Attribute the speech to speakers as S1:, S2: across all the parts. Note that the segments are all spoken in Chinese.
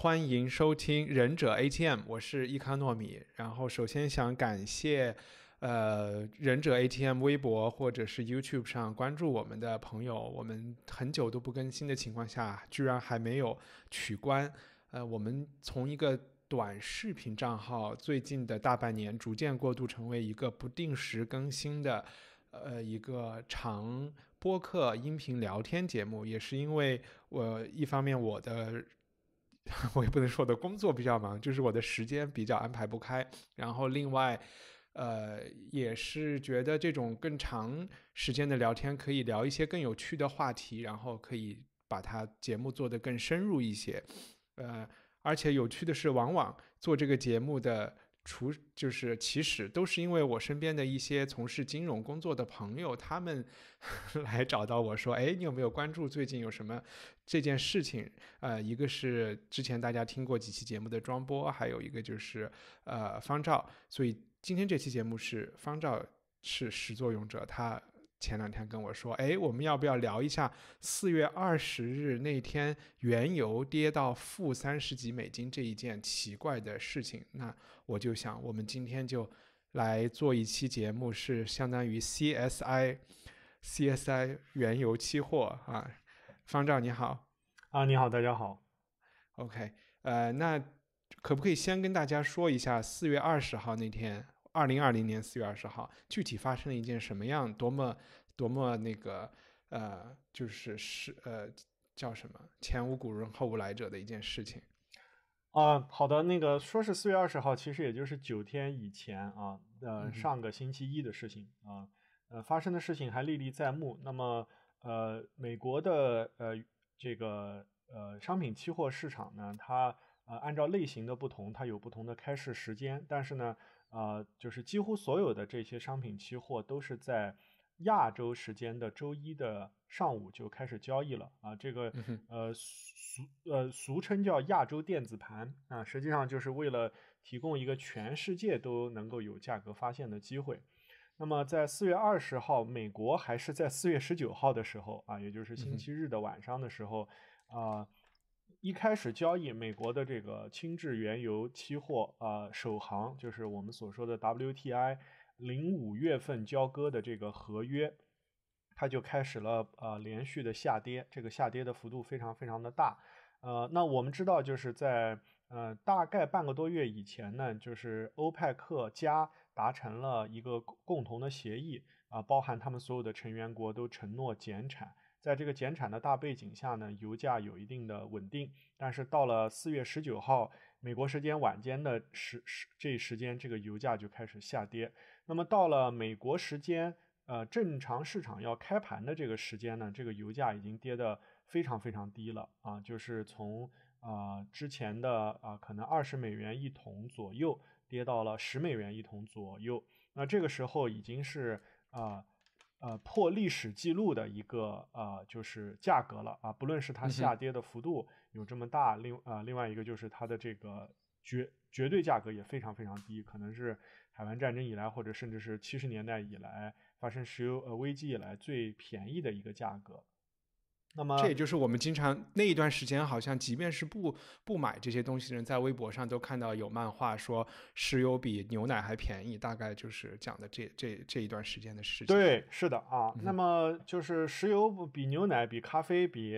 S1: 欢迎收听《忍者 ATM》，我是伊卡糯米。然后首先想感谢，呃，《忍者 ATM》微博或者是 YouTube 上关注我们的朋友，我们很久都不更新的情况下，居然还没有取关。呃，我们从一个短视频账号，最近的大半年逐渐过渡成为一个不定时更新的，呃，一个长播客音频聊天节目，也是因为，我一方面我的。我也不能说我的工作比较忙，就是我的时间比较安排不开。然后另外，呃，也是觉得这种更长时间的聊天，可以聊一些更有趣的话题，然后可以把它节目做得更深入一些。呃，而且有趣的是，往往做这个节目的。除就是其实都是因为我身边的一些从事金融工作的朋友，他们 来找到我说，哎，你有没有关注最近有什么这件事情？呃，一个是之前大家听过几期节目的庄波，还有一个就是呃方照，所以今天这期节目是方照是始作俑者，他。前两天跟我说，哎，我们要不要聊一下四月二十日那天原油跌到负三十几美金这一件奇怪的事情？那我就想，我们今天就来做一期节目，是相当于 CSI，CSI 原油期货啊。方丈你好，啊，你好，大家好。OK，呃，那可不可以先跟大家说一下四月二十号那天？二零二零年四月二十号，具体发生了一件什么样、多么、多么那个呃，就是是呃，叫什么“前无古人后无来者”的一件事情。啊，好的，那个说是四月二十号，其实也就是九天以前啊，
S2: 呃，上个星期一的事情啊，呃，发生的事情还历历在目。那么呃，美国的呃这个呃商品期货市场呢，它呃按照类型的不同，它有不同的开市时间，但是呢。啊，就是几乎所有的这些商品期货都是在亚洲时间的周一的上午就开始交易了啊，这个呃俗呃俗称叫亚洲电子盘啊，实际上就是为了提供一个全世界都能够有价格发现的机会。那么在四月二十号，美国还是在四月十九号的时候啊，也就是星期日的晚上的时候啊。一开始交易美国的这个轻质原油期货，呃，首航就是我们所说的 WTI，零五月份交割的这个合约，它就开始了呃连续的下跌，这个下跌的幅度非常非常的大，呃，那我们知道就是在呃大概半个多月以前呢，就是欧派克加达成了一个共同的协议，啊，包含他们所有的成员国都承诺减产。在这个减产的大背景下呢，油价有一定的稳定。但是到了四月十九号美国时间晚间的时时这时间，这个油价就开始下跌。那么到了美国时间呃正常市场要开盘的这个时间呢，这个油价已经跌得非常非常低了啊，就是从啊之前的啊可能二十美元一桶左右，跌到了十美元一桶左右。那这个时候已经是啊。呃，破历史记录的一个呃，就是价格了啊，不论是它下跌的幅度有这么大，另呃另外一个就是它的这个绝绝对价格也非常非常低，可能是海湾战争以来或者甚至是七十年代以来发生石油呃危机以来最便宜的一个价格。
S1: 那么，这也就是我们经常那一段时间，好像即便是不不买这些东西的人，在微博上都看到有漫画说石油比牛奶还便宜，大概就是讲的这这这一段时间的事情。对，是的啊。那
S2: 么就是石油比牛奶、比咖啡、比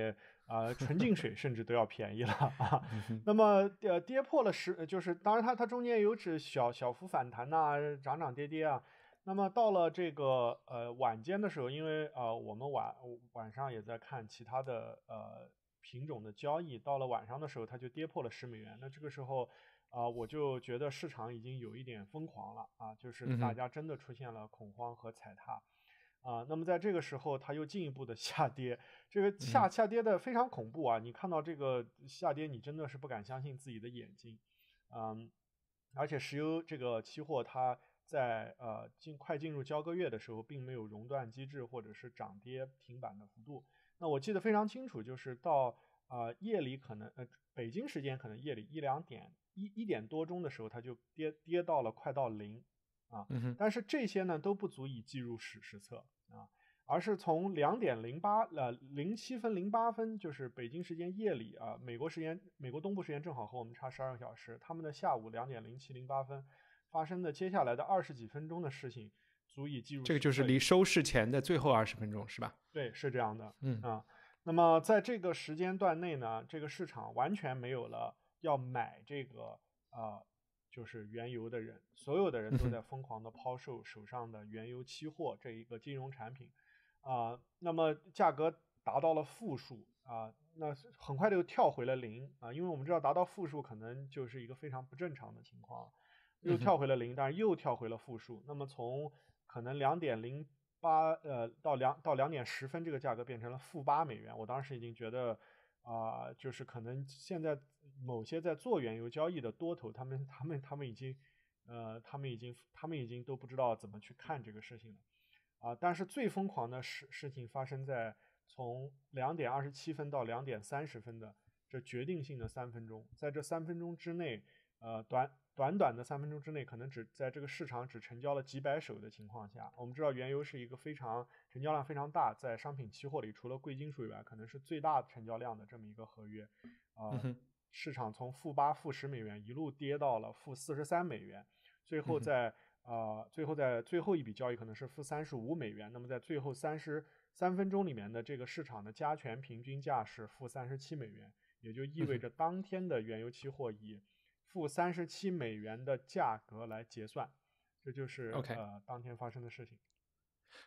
S2: 呃纯净水 甚至都要便宜了啊。那么呃跌破了十，就是当然它它中间有指小小幅反弹呐，涨涨跌跌啊。那么到了这个呃晚间的时候，因为啊我们晚晚上也在看其他的呃品种的交易，到了晚上的时候，它就跌破了十美元。那这个时候啊，我就觉得市场已经有一点疯狂了啊，就是大家真的出现了恐慌和踩踏啊。那么在这个时候，它又进一步的 下跌，这个下下跌的非常恐怖啊！你看到这个下跌，你真的是不敢相信自己的眼睛，嗯，而且石油这个期货它。在呃进快进入交割月的时候，并没有熔断机制或者是涨跌停板的幅度。那我记得非常清楚，就是到呃夜里可能呃北京时间可能夜里一两点一一点多钟的时候，它就跌跌到了快到零，啊，但是这些呢都不足以计入史实册啊，而是从两点零八呃零七分零八分，就是北京时间夜里啊，美国时间美国东部时间正好和我们差十二个小时，他们的下午两点零七零八分。发生的接下来的二十几分钟的事情，足以记录。这个就是离
S1: 收市前的最后二十分钟，是吧？
S2: 对，是这样的。嗯啊，那么在这个时间段内呢，这个市场完全没有了要买这个呃就是原油的人，所有的人都在疯狂的抛售手上的原油期货这一个金融产品啊。那么价格达到了负数啊，那很快就又跳回了零啊，因为我们知道达到负数可能就是一个非常不正常的情况。又跳回了零，但是又跳回了负数。那么从可能两点零八呃到两到两点十分，这个价格变成了负八美元。我当时已经觉得啊，就是可能现在某些在做原油交易的多头，他们他们他们已经呃，他们已经他们已经都不知道怎么去看这个事情了啊。但是最疯狂的事事情发生在从两点二十七分到两点三十分的这决定性的三分钟，在这三分钟之内，呃，短。短短的三分钟之内，可能只在这个市场只成交了几百手的情况下，我们知道原油是一个非常成交量非常大，在商品期货里除了贵金属以外，可能是最大成交量的这么一个合约。啊，市场从负八、负十美元一路跌到了负四十三美元，最后在呃，最后在最后一笔交易可能是负三十五美元。那么在最后三十三分钟里面的这个市场的加权平均价是负三十七美元，也就意味着当天的原油期货以。负三十七美元的价格来结算，这就是 OK 呃当天发生的事情。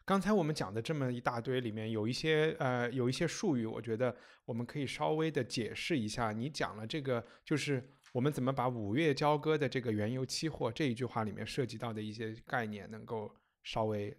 S1: 刚才我们讲的这么一大堆里面有一些呃有一些术语，我觉得我们可以稍微的解释一下。你讲了这个就是我们怎么把五月交割的这个原油期货这一句话里面涉及到的一些概念，能够稍微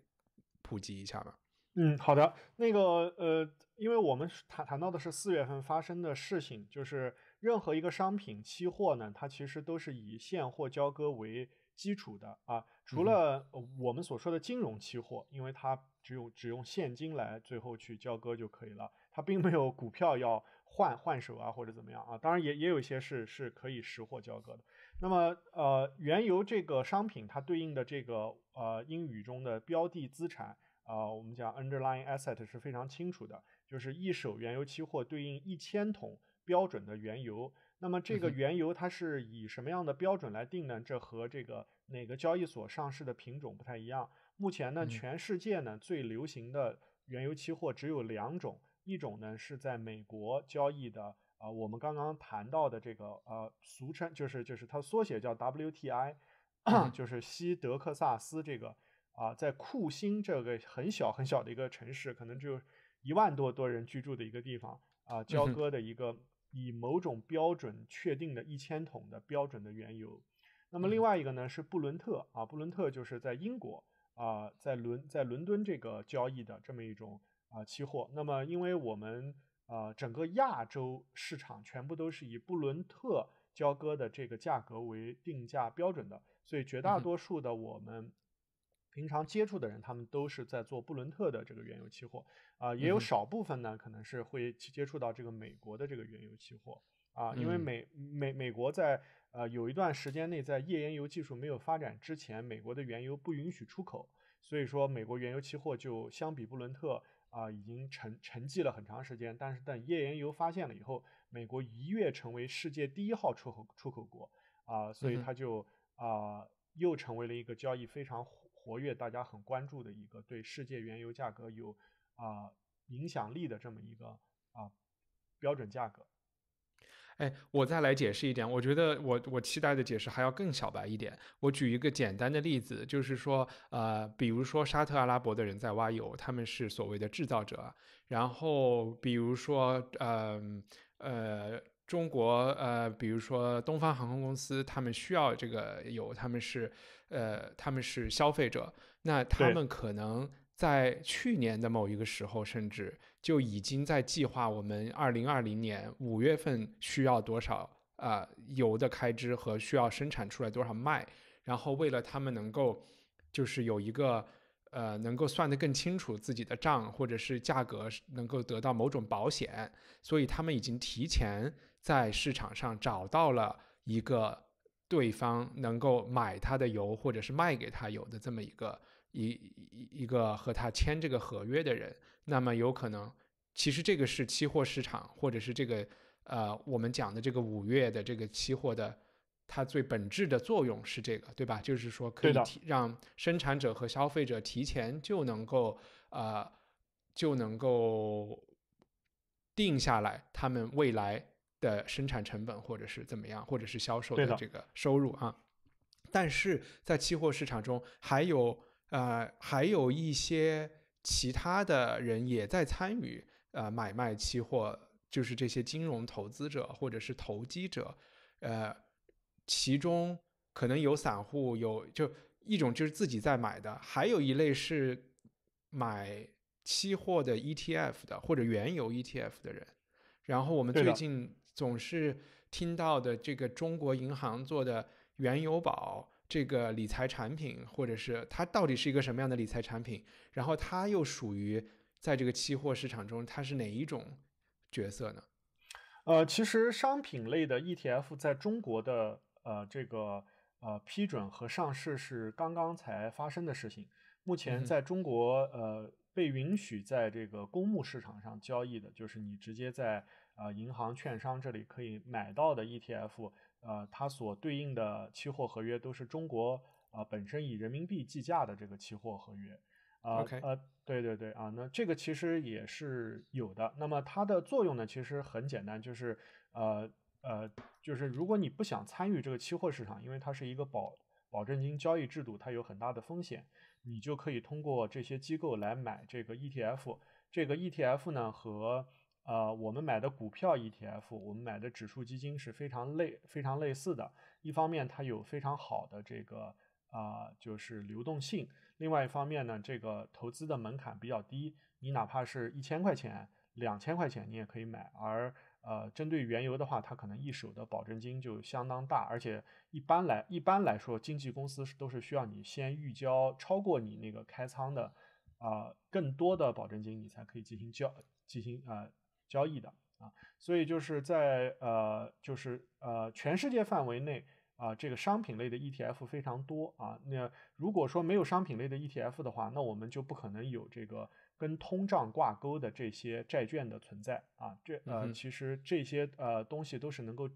S1: 普及一下吗？嗯，好的，
S2: 那个呃，因为我们谈谈到的是四月份发生的事情，就是。任何一个商品期货呢，它其实都是以现货交割为基础的啊。除了我们所说的金融期货，因为它只用只用现金来最后去交割就可以了，它并没有股票要换换手啊或者怎么样啊。当然也也有一些是是可以实货交割的。那么呃，原油这个商品它对应的这个呃英语中的标的资产啊，我们讲 underlying asset 是非常清楚的，就是一手原油期货对应一千桶。标准的原油，那么这个原油它是以什么样的标准来定呢？这和这个哪个交易所上市的品种不太一样。目前呢，全世界呢最流行的原油期货只有两种，一种呢是在美国交易的，啊，我们刚刚谈到的这个，呃，俗称就是就是它缩写叫 WTI，就是西德克萨斯这个啊，在库欣这个很小很小的一个城市，可能只有一万多多人居住的一个地方啊，交割的一个。以某种标准确定的一千桶的标准的原油，那么另外一个呢是布伦特啊，布伦特就是在英国啊，在伦在伦敦这个交易的这么一种啊期货。那么，因为我们啊整个亚洲市场全部都是以布伦特交割的这个价格为定价标准的，所以绝大多数的我们。平常接触的人，他们都是在做布伦特的这个原油期货，啊，也有少部分呢，可能是会接触到这个美国的这个原油期货，啊，因为美美美国在呃有一段时间内，在页岩油技术没有发展之前，美国的原油不允许出口，所以说美国原油期货就相比布伦特啊已经沉沉寂了很长时间。但是等页岩油发现了以后，美国一跃成为世界第一号出口出口国，啊，所以它就啊又成为了一个交易非常火。活跃，大家很关注的一个对世界原油价格有啊影响力的这么一个啊标准价格。
S1: 哎，我再来解释一点，我觉得我我期待的解释还要更小白一点。我举一个简单的例子，就是说，呃，比如说沙特阿拉伯的人在挖油，他们是所谓的制造者。然后，比如说，呃呃。中国呃，比如说东方航空公司，他们需要这个油，他们是呃，他们是消费者，
S2: 那他们
S1: 可能在去年的某一个时候，甚至就已经在计划我们二零二零年五月份需要多少啊油的开支和需要生产出来多少卖，然后为了他们能够就是有一个。呃，能够算得更清楚自己的账，或者是价格能够得到某种保险，所以他们已经提前在市场上找到了一个对方能够买他的油，或者是卖给他油的这么一个一一一个和他签这个合约的人。那么有可能，其实这个是期货市场，或者是这个呃我们讲的这个五月的这个期货的。它最本质的作用是这个，对吧？就是说可以让生产者和消费者提前就能够，呃，就能够定下来他们未来的生产成本或者是怎么样，或者是销售的这个收入啊。但是在期货市场中，还有呃还有一些其他的人也在参与，呃，买卖期货，就是这些金融投资者或者是投机者，呃。其中可能有散户有就一种就是自己在买的，还有一类是买期货的 ETF 的或者原油 ETF 的人。然后我们最近总是听到的这个中国银行做的原油宝这个理财产品，或者是它到底是一个什么样的理财产品？然后它又属于在这个期货市场中它是哪一种角色呢？呃，其实商品类的 ETF 在
S2: 中国的。呃，这个呃，批准和上市是刚刚才发生的事情。目前在中国，呃，被允许在这个公募市场上交易的，就是你直接在呃银行、券商这里可以买到的 ETF。呃，它所对应的期货合约都是中国啊本身以人民币计价的这个期货合约。OK，呃，对对对啊，那这个其实也是有的。那么它的作用呢，其实很简单，就是呃。呃，就是如果你不想参与这个期货市场，因为它是一个保保证金交易制度，它有很大的风险，你就可以通过这些机构来买这个 ETF。这个 ETF 呢和呃我们买的股票 ETF，我们买的指数基金是非常类非常类似的。一方面它有非常好的这个啊就是流动性，另外一方面呢，这个投资的门槛比较低，你哪怕是一千块钱、两千块钱你也可以买，而。呃，针对原油的话，它可能一手的保证金就相当大，而且一般来一般来说，经纪公司是都是需要你先预交超过你那个开仓的啊更多的保证金，你才可以进行交进行呃交易的啊。所以就是在呃就是呃全世界范围内啊，这个商品类的 ETF 非常多啊。那如果说没有商品类的 ETF 的话，那我们就不可能有这个。跟通胀挂钩的这些债券的存在啊，这呃其实这些呃东西都是能够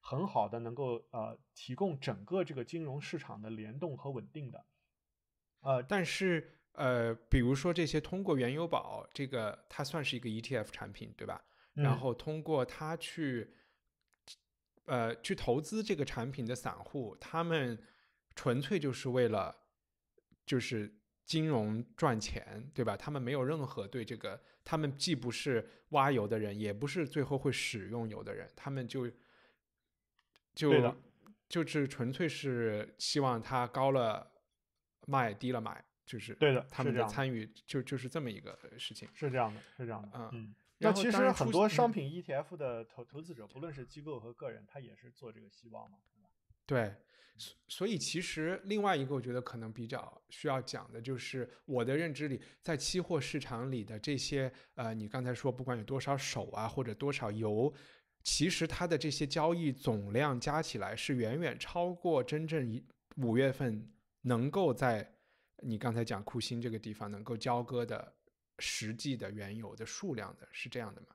S2: 很好的能够呃提供整个这个金融市场的联动和稳定的，
S1: 呃但是呃比如说这些通过原油宝这个它算是一个 ETF 产品对吧？然后通过它去呃去投资这个产品的散户，他们纯粹就是为了就是。金融赚钱，对吧？他们没有任何对这个，他们既不是挖油的人，也不是最后会使用油的人，他们就就就是纯粹是希望它高了卖，低了买，就是对的。他们的参与就就是这么一个事情，是这样的，是这样的。嗯，那其实很多商
S2: 品 ETF 的投投资者，不论是机构和个人，他也是做这个希望嘛。
S1: 对，所以其实另外一个我觉得可能比较需要讲的就是，我的认知里，在期货市场里的这些呃，你刚才说不管有多少手啊，或者多少油，其实它的这些交易总量加起来是远远超过真正一五月份能够在你刚才讲库欣这个地方能够交割的实际的原油的数量的，是这样的吗？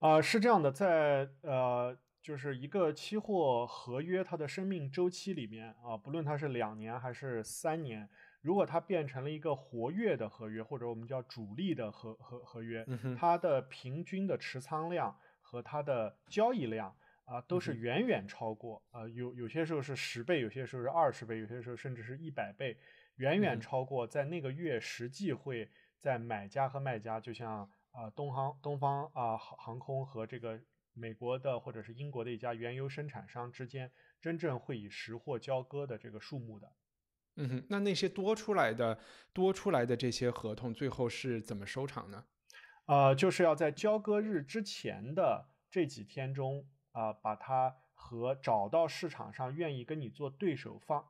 S1: 啊，是这样的，在呃。就是一个期货
S2: 合约，它的生命周期里面啊，不论它是两年还是三年，如果它变成了一个活跃的合约，或者我们叫主力的合合合约，它的平均的持仓量和它的交易量啊，都是远远超过啊，有有些时候是十倍，有些时候是二十倍，有些时候甚至是一百倍，远远超过在那个月实际会在买家和卖家，就像啊东航东方啊航航空和这个。美国的或者是英国的一家原油生产商之间，真正会以实货交割的这个数目的，
S1: 嗯，哼，那那些多出来的多出来的这些合同最后是怎么收场呢？
S2: 呃，就是要在交割日之前的这几天中，啊，把它和找到市场上愿意跟你做对手方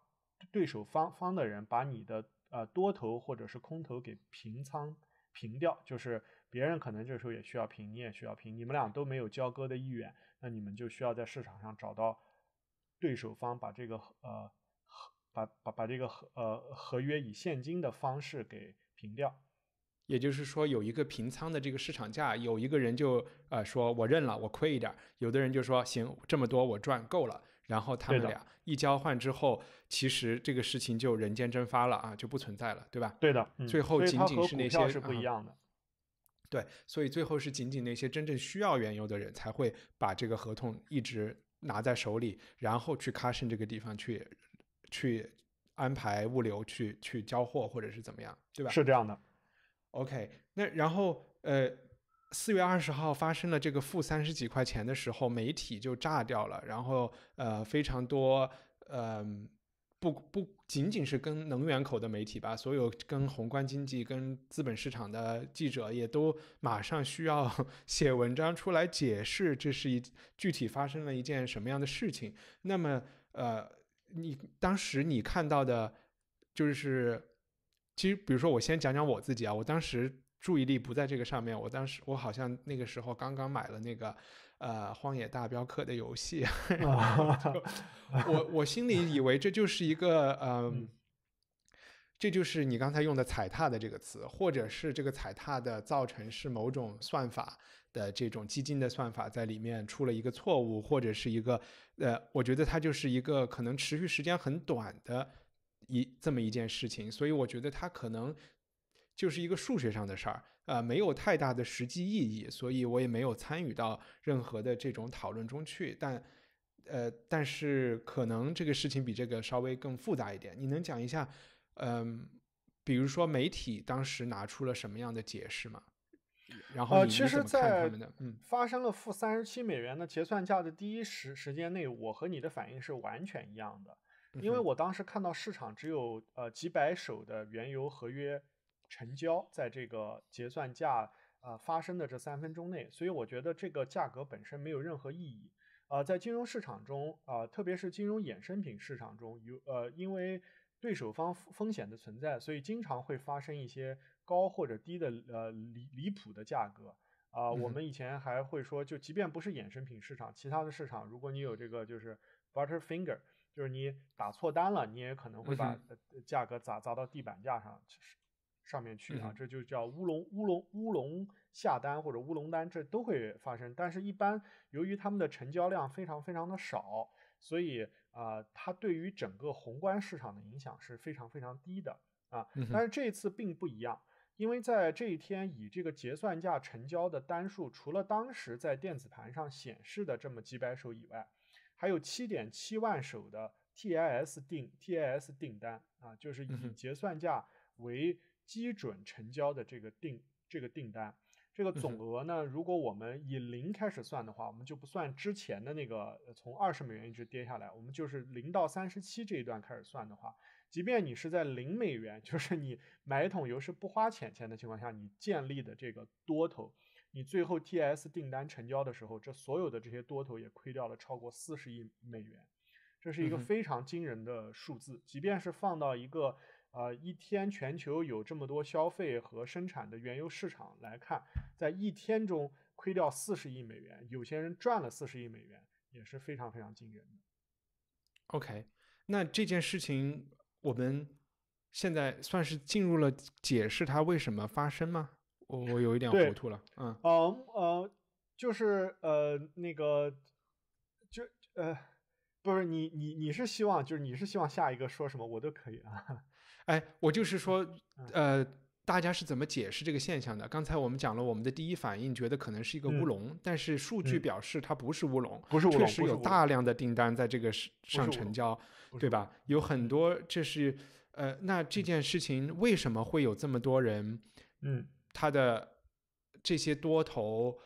S2: 对手方方的人，把你的呃多头或者是空头给平仓平掉，就是。别人可能这时候也需要平，你也需要平，你们俩都没有交割的意愿，那你们就需要在市场上找到对手方，把这个呃合把把把这个合呃合约以现金的方式给平掉，
S1: 也就是说有一个平仓的这个市场价，有一个人就呃说我认了，我亏一点，有的人就说行这么多我赚够了，然后他们俩一交换之后，其实这个事情就人间蒸发了啊，就不存在了，对吧？对的，最后仅仅是那些是不一样的。对，所以最后是仅仅那些真正需要原油的人才会把这个合同一直拿在手里，然后去喀什这个地方去去安排物流去去交货或者是怎么样，对吧？是这样的。OK，那然后呃，四月二十号发生了这个负三十几块钱的时候，媒体就炸掉了，然后呃，非常多嗯。不不仅仅是跟能源口的媒体吧，所有跟宏观经济、跟资本市场的记者也都马上需要 写文章出来解释，这是一具体发生了一件什么样的事情。那么，呃，你当时你看到的，就是，其实比如说，我先讲讲我自己啊，我当时注意力不在这个上面，我当时我好像那个时候刚刚买了那个。呃，《荒野大镖客》的游戏，我我心里以为这就是一个，嗯，这就是你刚才用的“踩踏”的这个词，或者是这个踩踏的造成是某种算法的这种基金的算法在里面出了一个错误，或者是一个，呃，我觉得它就是一个可能持续时间很短的一这么一件事情，所以我觉得它可能就是一个数学上的事儿。呃，没有太大的实际意义，所以我也没有参与到任何的这种讨论中去。但，呃，但是可能这个事情比这个稍微更复杂一点。你能讲一下，嗯，比如说媒体当时拿出了什么样的解释吗？然后呃，其实，在
S2: 发生了负三十七美元的结算价的第一时时间内，我和你的反应是完全一样的，因为我当时看到市场只有呃几百手的原油合约。成交在这个结算价啊发生的这三分钟内，所以我觉得这个价格本身没有任何意义。啊，在金融市场中啊，特别是金融衍生品市场中，有呃，因为对手方风险的存在，所以经常会发生一些高或者低的呃离离谱的价格。啊，我们以前还会说，就即便不是衍生品市场，其他的市场，如果你有这个就是 butter finger，就是你打错单了，你也可能会把价格砸砸到地板价上。其实。上面去啊，这就叫乌龙乌龙乌龙下单或者乌龙单，这都会发生。但是，一般由于他们的成交量非常非常的少，所以啊，它对于整个宏观市场的影响是非常非常低的啊。但是这一次并不一样，因为在这一天以这个结算价成交的单数，除了当时在电子盘上显示的这么几百手以外，还有七点七万手的 TIS 订 TIS 订单啊，就是以结算价为基准成交的这个订这个订单，这个总额呢，如果我们以零开始算的话，我们就不算之前的那个从二十美元一直跌下来，我们就是零到三十七这一段开始算的话，即便你是在零美元，就是你买一桶油是不花钱钱的情况下，你建立的这个多头，你最后 TS 订单成交的时候，这所有的这些多头也亏掉了超过四十亿美元，这是一个非常惊人的数字，即便是放到一个。呃，一天全球有这么多消费和生产的原油市场来看，在一天中亏掉四十亿美元，有些人赚了四十亿美元，也是非常非常惊人。的。
S1: OK，那这件事情我们现在算是进入了解释它为什么发生吗？我我有一点糊涂了。嗯
S2: 嗯嗯，就是呃那个就呃。不是你你你是希望就是你是希望下一个说什么我都可以啊，
S1: 哎，我就是说，呃，大家是怎么解释这个现象的？刚才我们讲了，我们的第一反应觉得可能是一个乌龙，但是数据表示它不是乌龙，不是乌龙，确实有大量的订单在这个上成交，对吧？有很多，这是呃，那这件事情为什么会有这么多人？嗯，他的这些多头。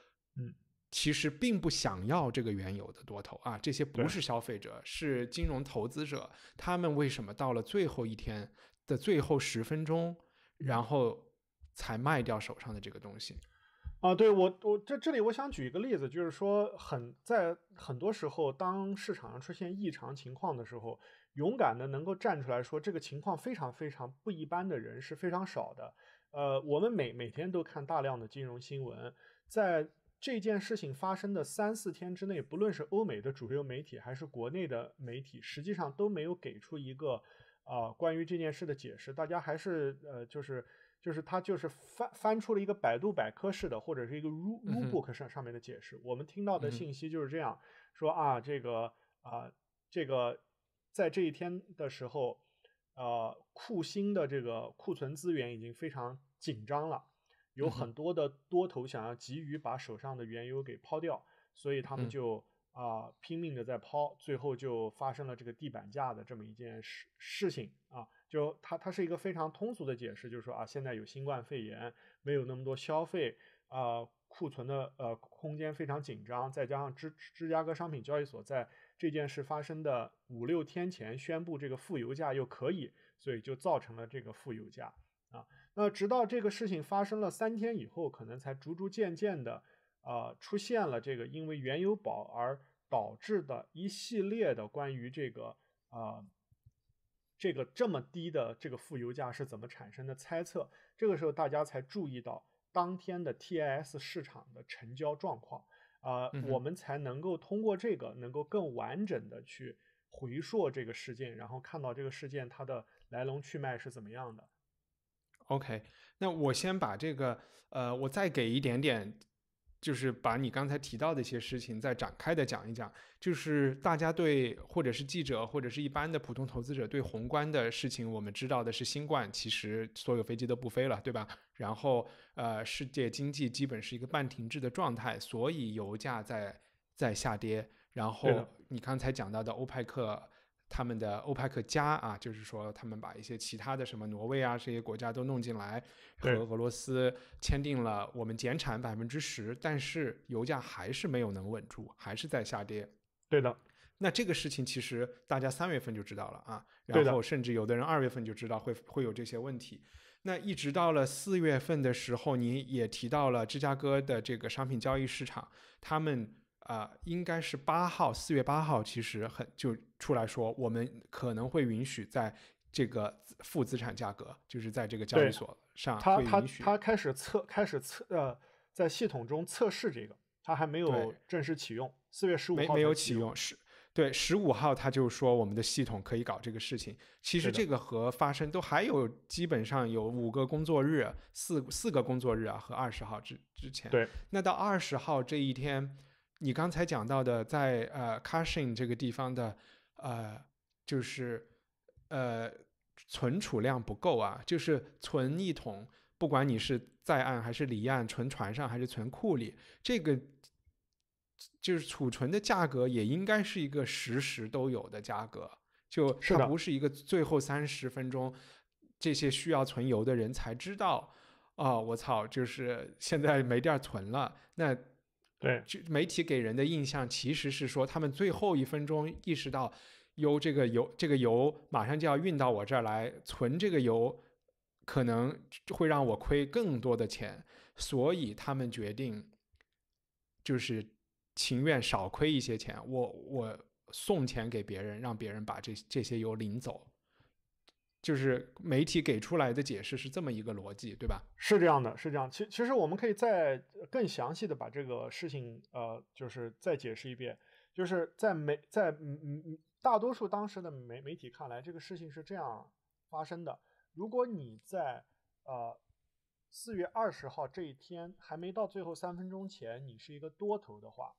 S1: 其实并不想要这个原有的多头啊，这些不是消费者，是金融投资者。他们为什么到了最后一天的最后十分钟，然后才卖掉手上的这个东西？啊，对我，我这
S2: 这里我想举一个例子，就是说，很在很多时候，当市场上出现异常情况的时候，勇敢的能够站出来说这个情况非常非常不一般的人是非常少的。呃，我们每每天都看大量的金融新闻，在。这件事情发生的三四天之内，不论是欧美的主流媒体还是国内的媒体，实际上都没有给出一个，呃，关于这件事的解释。大家还是呃，就是就是他就是翻翻出了一个百度百科式的，或者是一个 r u book 上上面的解释。我们听到的信息就是这样，说啊，这个啊，这个在这一天的时候，呃，库欣的这个库存资源已经非常紧张了。有很多的多头想要急于把手上的原油给抛掉，所以他们就啊拼命的在抛，最后就发生了这个地板价的这么一件事事情啊。就它它是一个非常通俗的解释，就是说啊，现在有新冠肺炎，没有那么多消费啊，库存的呃空间非常紧张，再加上芝芝加哥商品交易所在这件事发生的五六天前宣布这个负油价又可以，所以就造成了这个负油价啊。那直到这个事情发生了三天以后，可能才逐逐渐渐的，呃，出现了这个因为原油宝而导致的一系列的关于这个，呃，这个这么低的这个负油价是怎么产生的猜测。这个时候大家才注意到当天的 TIS 市场的成交状况，呃，我们才能够通过这个能够更完整的去回溯这个事件，然后看到这个事件它的来龙去脉是怎么样的。
S1: OK，那我先把这个，呃，我再给一点点，就是把你刚才提到的一些事情再展开的讲一讲。就是大家对，或者是记者，或者是一般的普通投资者对宏观的事情，我们知道的是新冠，其实所有飞机都不飞了，对吧？然后，呃，世界经济基本是一个半停滞的状态，所以油价在在下跌。然后你刚才讲到的欧派克。他们的欧派克加啊，就是说他们把一些其他的什么挪威啊这些国家都弄进来，和俄罗斯签订了我们减产百分之十，但是油价还是没有能稳住，还是在下跌。对的，那这个事情其实大家三月份就知道了啊，然后甚至有的人二月份就知道会会有这些问题。那一直到了四月份的时候，你也提到了芝加哥的这个商品交易市场，他们。啊，应该是八号，四月八号，其实很就出来说，我们可能会允许在这个负资产价格，就是在这个交易所上，他他他
S2: 开始测，开始测，呃，在系统中测试这个，他还没有正式启用。四月十五号没有启
S1: 用，十对十五号，他就说我们的系统可以搞这个事情。其实这个和发生都还有基本上有五个工作日，四四个工作日啊，和二十号之之前。对，那到二十号这一天。你刚才讲到的，在呃，cushing 这个地方的，呃，就是呃，存储量不够啊，就是存一桶，不管你是在岸还是离岸，存船上还是存库里，这个就是储存的价格也应该是一个实时都有的价格，就它不是一个最后三十分钟这些需要存油的人才知道啊，我操，就是现在没地儿存了，那。就媒体给人的印象其实是说，他们最后一分钟意识到，油这个油这个油马上就要运到我这儿来，存这个油可能会让我亏更多的钱，所以他们决定就是情愿少亏一些钱，我我送钱给别人，让别人把这这些油领走。就是媒体给出来的解释是这么一个逻辑，对吧？是这样的，是这样。其其实我们可以再更详细的把这
S2: 个事情，呃，就是再解释一遍。就是在媒在嗯嗯嗯，大多数当时的媒媒体看来，这个事情是这样发生的。如果你在呃四月二十号这一天还没到最后三分钟前，你是一个多头的话，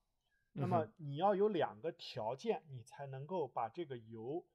S2: 那么你要有两个条件，你才能够把这个油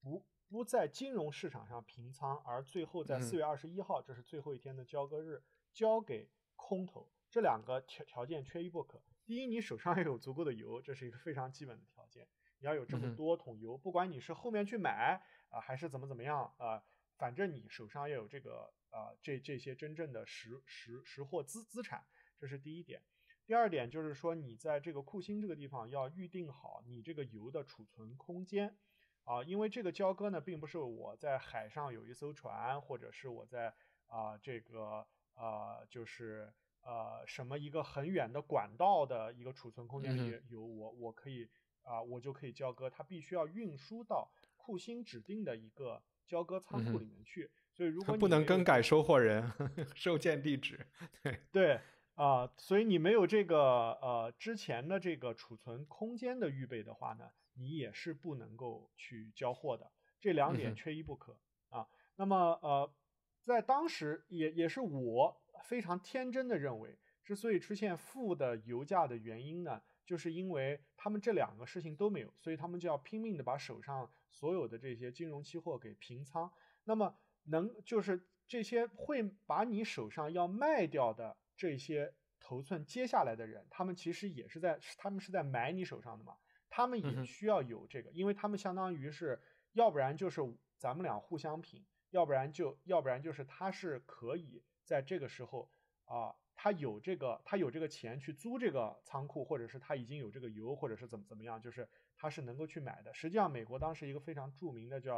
S2: 不。不在金融市场上平仓，而最后在四月二十一号，这是最后一天的交割日，交给空头。这两个条条件缺一不可。第一，你手上要 有足够的油，这是一个非常基本的条件。你要有这么多桶油，不管你是后面去买啊，还是怎么怎么样啊，反正你手上要有这个啊，这这些真正的实实实货资资产，这是第一点。第二点就是说，你在这个库欣这个地方要预定好你这个油的储存空间。啊，因为这个交割呢，并不是我在海上有一艘船，或者是我在啊这个呃，就是呃什么一个很远的管道的一个储存空间里有我，我可以啊，我就可以交割。它必须要运输到库欣指定的一个交割仓库里面去。所以，如果 你不能更改
S1: 收货人、
S2: 收件地址，对对啊，所以你没有这个呃之前的这个储存空间的预备的话呢？你也是不能够去交货的，这两点缺一不可啊。那么，呃，在当时也也是我非常天真的认为，之所以出现负的油价的原因呢，就是因为他们这两个事情都没有，所以他们就要拼命的把手上所有的这些金融期货给平仓。那么，能就是这些会把你手上要卖掉的这些头寸接下来的人，他们其实也是在，他们是在买你手上的嘛。他们也需要有这个，因为他们相当于是，要不然就是咱们俩互相品，要不然就，要不然就是他是可以在这个时候啊，他有这个，他有这个钱去租这个仓库，或者是他已经有这个油，或者是怎么怎么样，就是他是能够去买的。实际上，美国当时一个非常著名的叫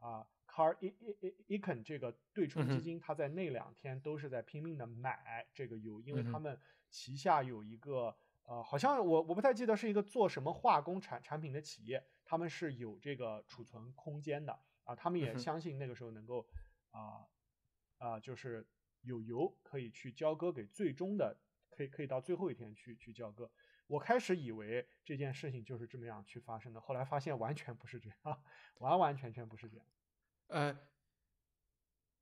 S2: 啊 Car E E Eikon 这个对冲基金，他在那两天都是在拼命的买这个油，因为他们旗下有一个。呃，好像我我不太记得是一个做什么化工产产品的企业，他们是有这个储存空间的啊，他们也相信那个时候能够啊啊，就是有油可以去交割给最终的，可以可以到最后一天去去交割。我开始以为这件事情就是这么样去发生的，后来发现完全不是这样，完完全全不是这样。
S1: 呃，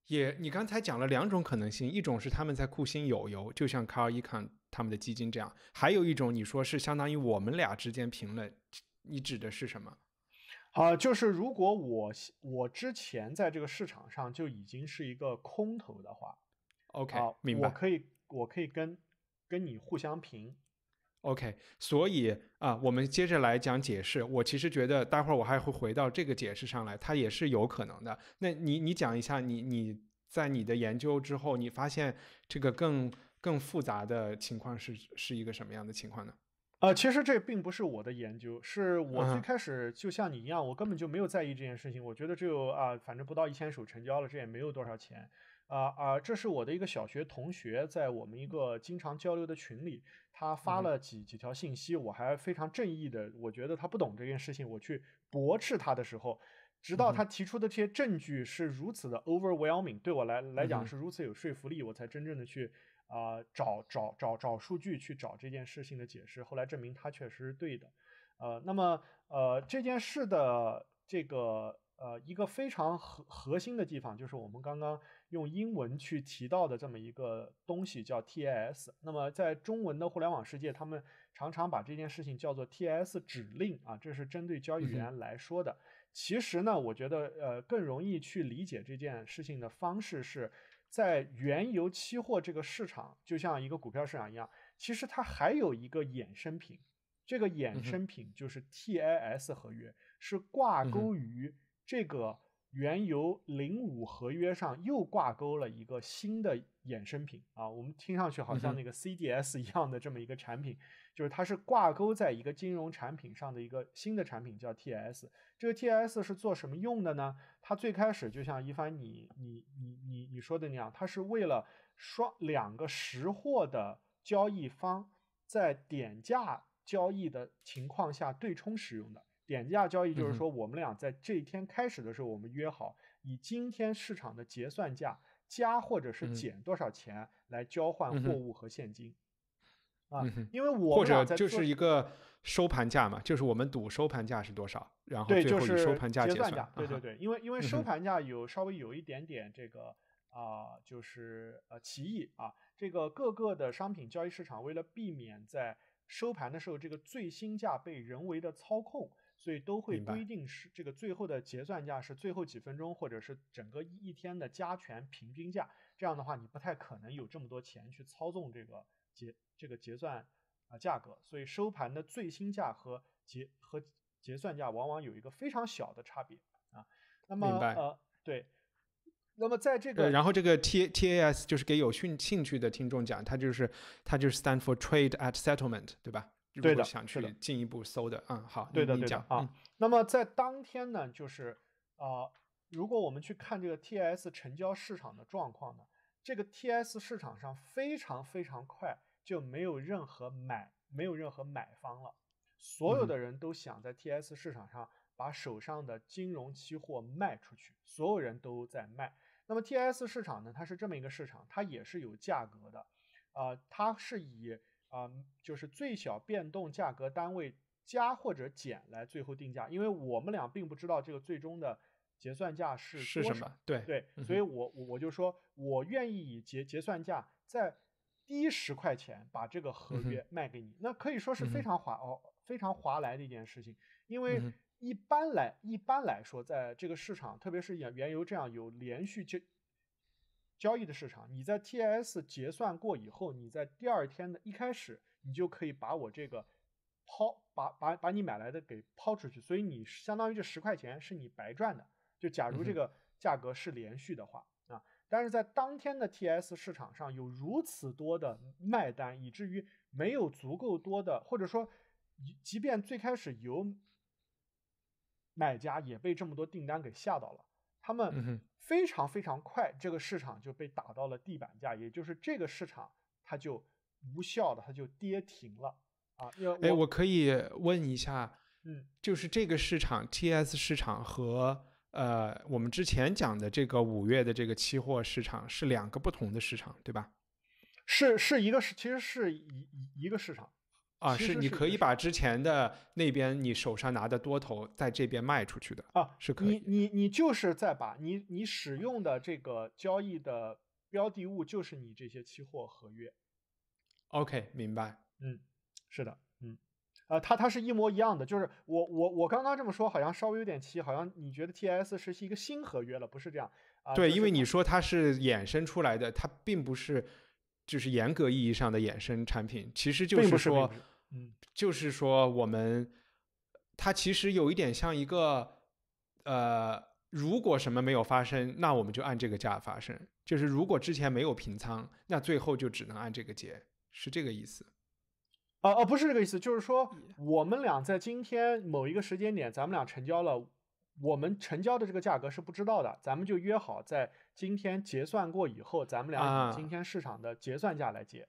S1: 也你刚才讲了两种可能性，一种是他们在库欣有油，就像卡尔伊坎。他们的基金这样，还有一种你说是相当于我们俩之间评论，你指的是什么？啊，就是如果我我之前在这个市场上就已经是一个空头
S2: 的话，OK，明白。我可以我可以跟跟你互相评
S1: ，OK。所以啊，我们接着来讲解释。我其实觉得待会儿我还会回到这个解释上来，它也是有可能的。那你你讲一下，你你在你的研究之后，你发现这个更。更复杂的情况是是一个什么样的情况呢？
S2: 呃，其实这并不是我的研究，是我最开始就像你一样，我根本就没有在意这件事情。我觉得只有啊，反正不到一千手成交了，这也没有多少钱。啊啊，这是我的一个小学同学在我们一个经常交流的群里，他发了几几条信息，我还非常正义的，我觉得他不懂这件事情，我去驳斥他的时候，直到他提出的这些证据是如此的 overwhelming，对我来来讲是如此有说服力，我才真正的去。啊，找找找找数据去找这件事情的解释，后来证明他确实是对的。呃，那么呃这件事的这个呃一个非常核核心的地方，就是我们刚刚用英文去提到的这么一个东西叫 TAS。那么在中文的互联网世界，他们常常把这件事情叫做 TS 指令啊，这是针对交易员来说的。其实呢，我觉得呃更容易去理解这件事情的方式是。在原油期货这个市场，就像一个股票市场一样，其实它还有一个衍生品，这个衍生品就是 TIS 合约，是挂钩于这个。原油零五合约上又挂钩了一个新的衍生品啊，我们听上去好像那个 CDS 一样的这么一个产品，就是它是挂钩在一个金融产品上的一个新的产品，叫 TS。这个 TS 是做什么用的呢？它最开始就像一帆你你你你你说的那样，它是为了双两个实货的交易方在点价交易的情况下对冲使用的。点价交易就是说，我们俩在这一天开始的时候，我们约好以今天市场的结算价加或者是减多少钱来交换货物和现金
S1: 啊，因为我或者就是一个收盘价嘛，就是我们赌收盘价是多少，然后最后以收盘价结算。对对对，因
S2: 为因为收盘价有稍微有一点点这个啊，就是呃歧义啊，这个各个的商品交易市场为了避免在收盘的时候这个最新价被人为的操控。所以都会规定是这个最后的结算价是最后几分钟或者是整个一天的加权平均价。这样的话，你不太可能有这么多钱去操纵这个结这个结算啊价格。所以收盘的最新价和结和结算价往往有一个非常小的差别啊。那明白。对。那么在这个然后这个 T
S1: T A S 就是给有兴兴趣的听众讲，它就是它就是 stand for trade at settlement，对吧？对的，想去进一步搜的，嗯，好，你讲啊。那么在当天
S2: 呢，就是啊，如果我们去看这个 TS 成交市场的状况呢，这个 TS 市场上非常非常快，就没有任何买，没有任何买方了，所有的人都想在 TS 市场上把手上的金融期货卖出去，所有人都在卖。那么 TS 市场呢，它是这么一个市场，它也是有价格的，啊，它是以。啊，就是最小变动价格单位加或者减来最后定价，因为我们俩并不知道这个最终的结算价是是什么，对对，所以我我我就说我愿意以结结算价再低十块钱把这个合约卖给你，那可以说是非常划哦非常划来的一件事情，因为一般来一般来说在这个市场，特别是原原油这样有连续就。交易的市场，你在 TS 结算过以后，你在第二天的一开始，你就可以把我这个抛，把把把你买来的给抛出去，所以你相当于这十块钱是你白赚的。就假如这个价格是连续的话啊，但是在当天的 TS 市场上有如此多的卖单，以至于没有足够多的，或者说，即便最开始有买家，也被这么多订单给吓到了。他们非常非常快，这个市场就被打到了地板价，也就是这个市场它就无效了，它就跌停了啊！哎，我可
S1: 以问一下，嗯，就是这个市场 TS 市场和呃我们之前讲的这个五月的这个期货市场是两个不同的市场，对吧？
S2: 是是一个是其实是一一个市场。
S1: 啊，是你可以把之前的那边你手上拿的多头在这边卖出去的啊，是可以。
S2: 你你你就是在把你你使用的这个交易的标的物就是你这些期货合约。
S1: OK，明白。嗯，是的，嗯，
S2: 呃，它它是一模一样的，就是我我我刚刚这么说好像稍微有点奇，好像你觉得 TS 是一个新合约了，不是这样？啊，对，因为
S1: 你说它是衍生出来的，它并不是就是严格意义上的衍生产品，其实就是说。嗯，就是说我们，它其实有一点像一个，呃，如果什么没有发生，那我们就按这个价发生。就是如果之前没有平仓，那最后就只能按这个结，是这个意思。哦哦，不是这个意思，就是说我们俩在今天某一个时间点，咱们俩成交了，
S2: 我们成交的这个价格是不知道的，咱们就约好在今天结算过以后，咱们俩以今天市场的结算价来结。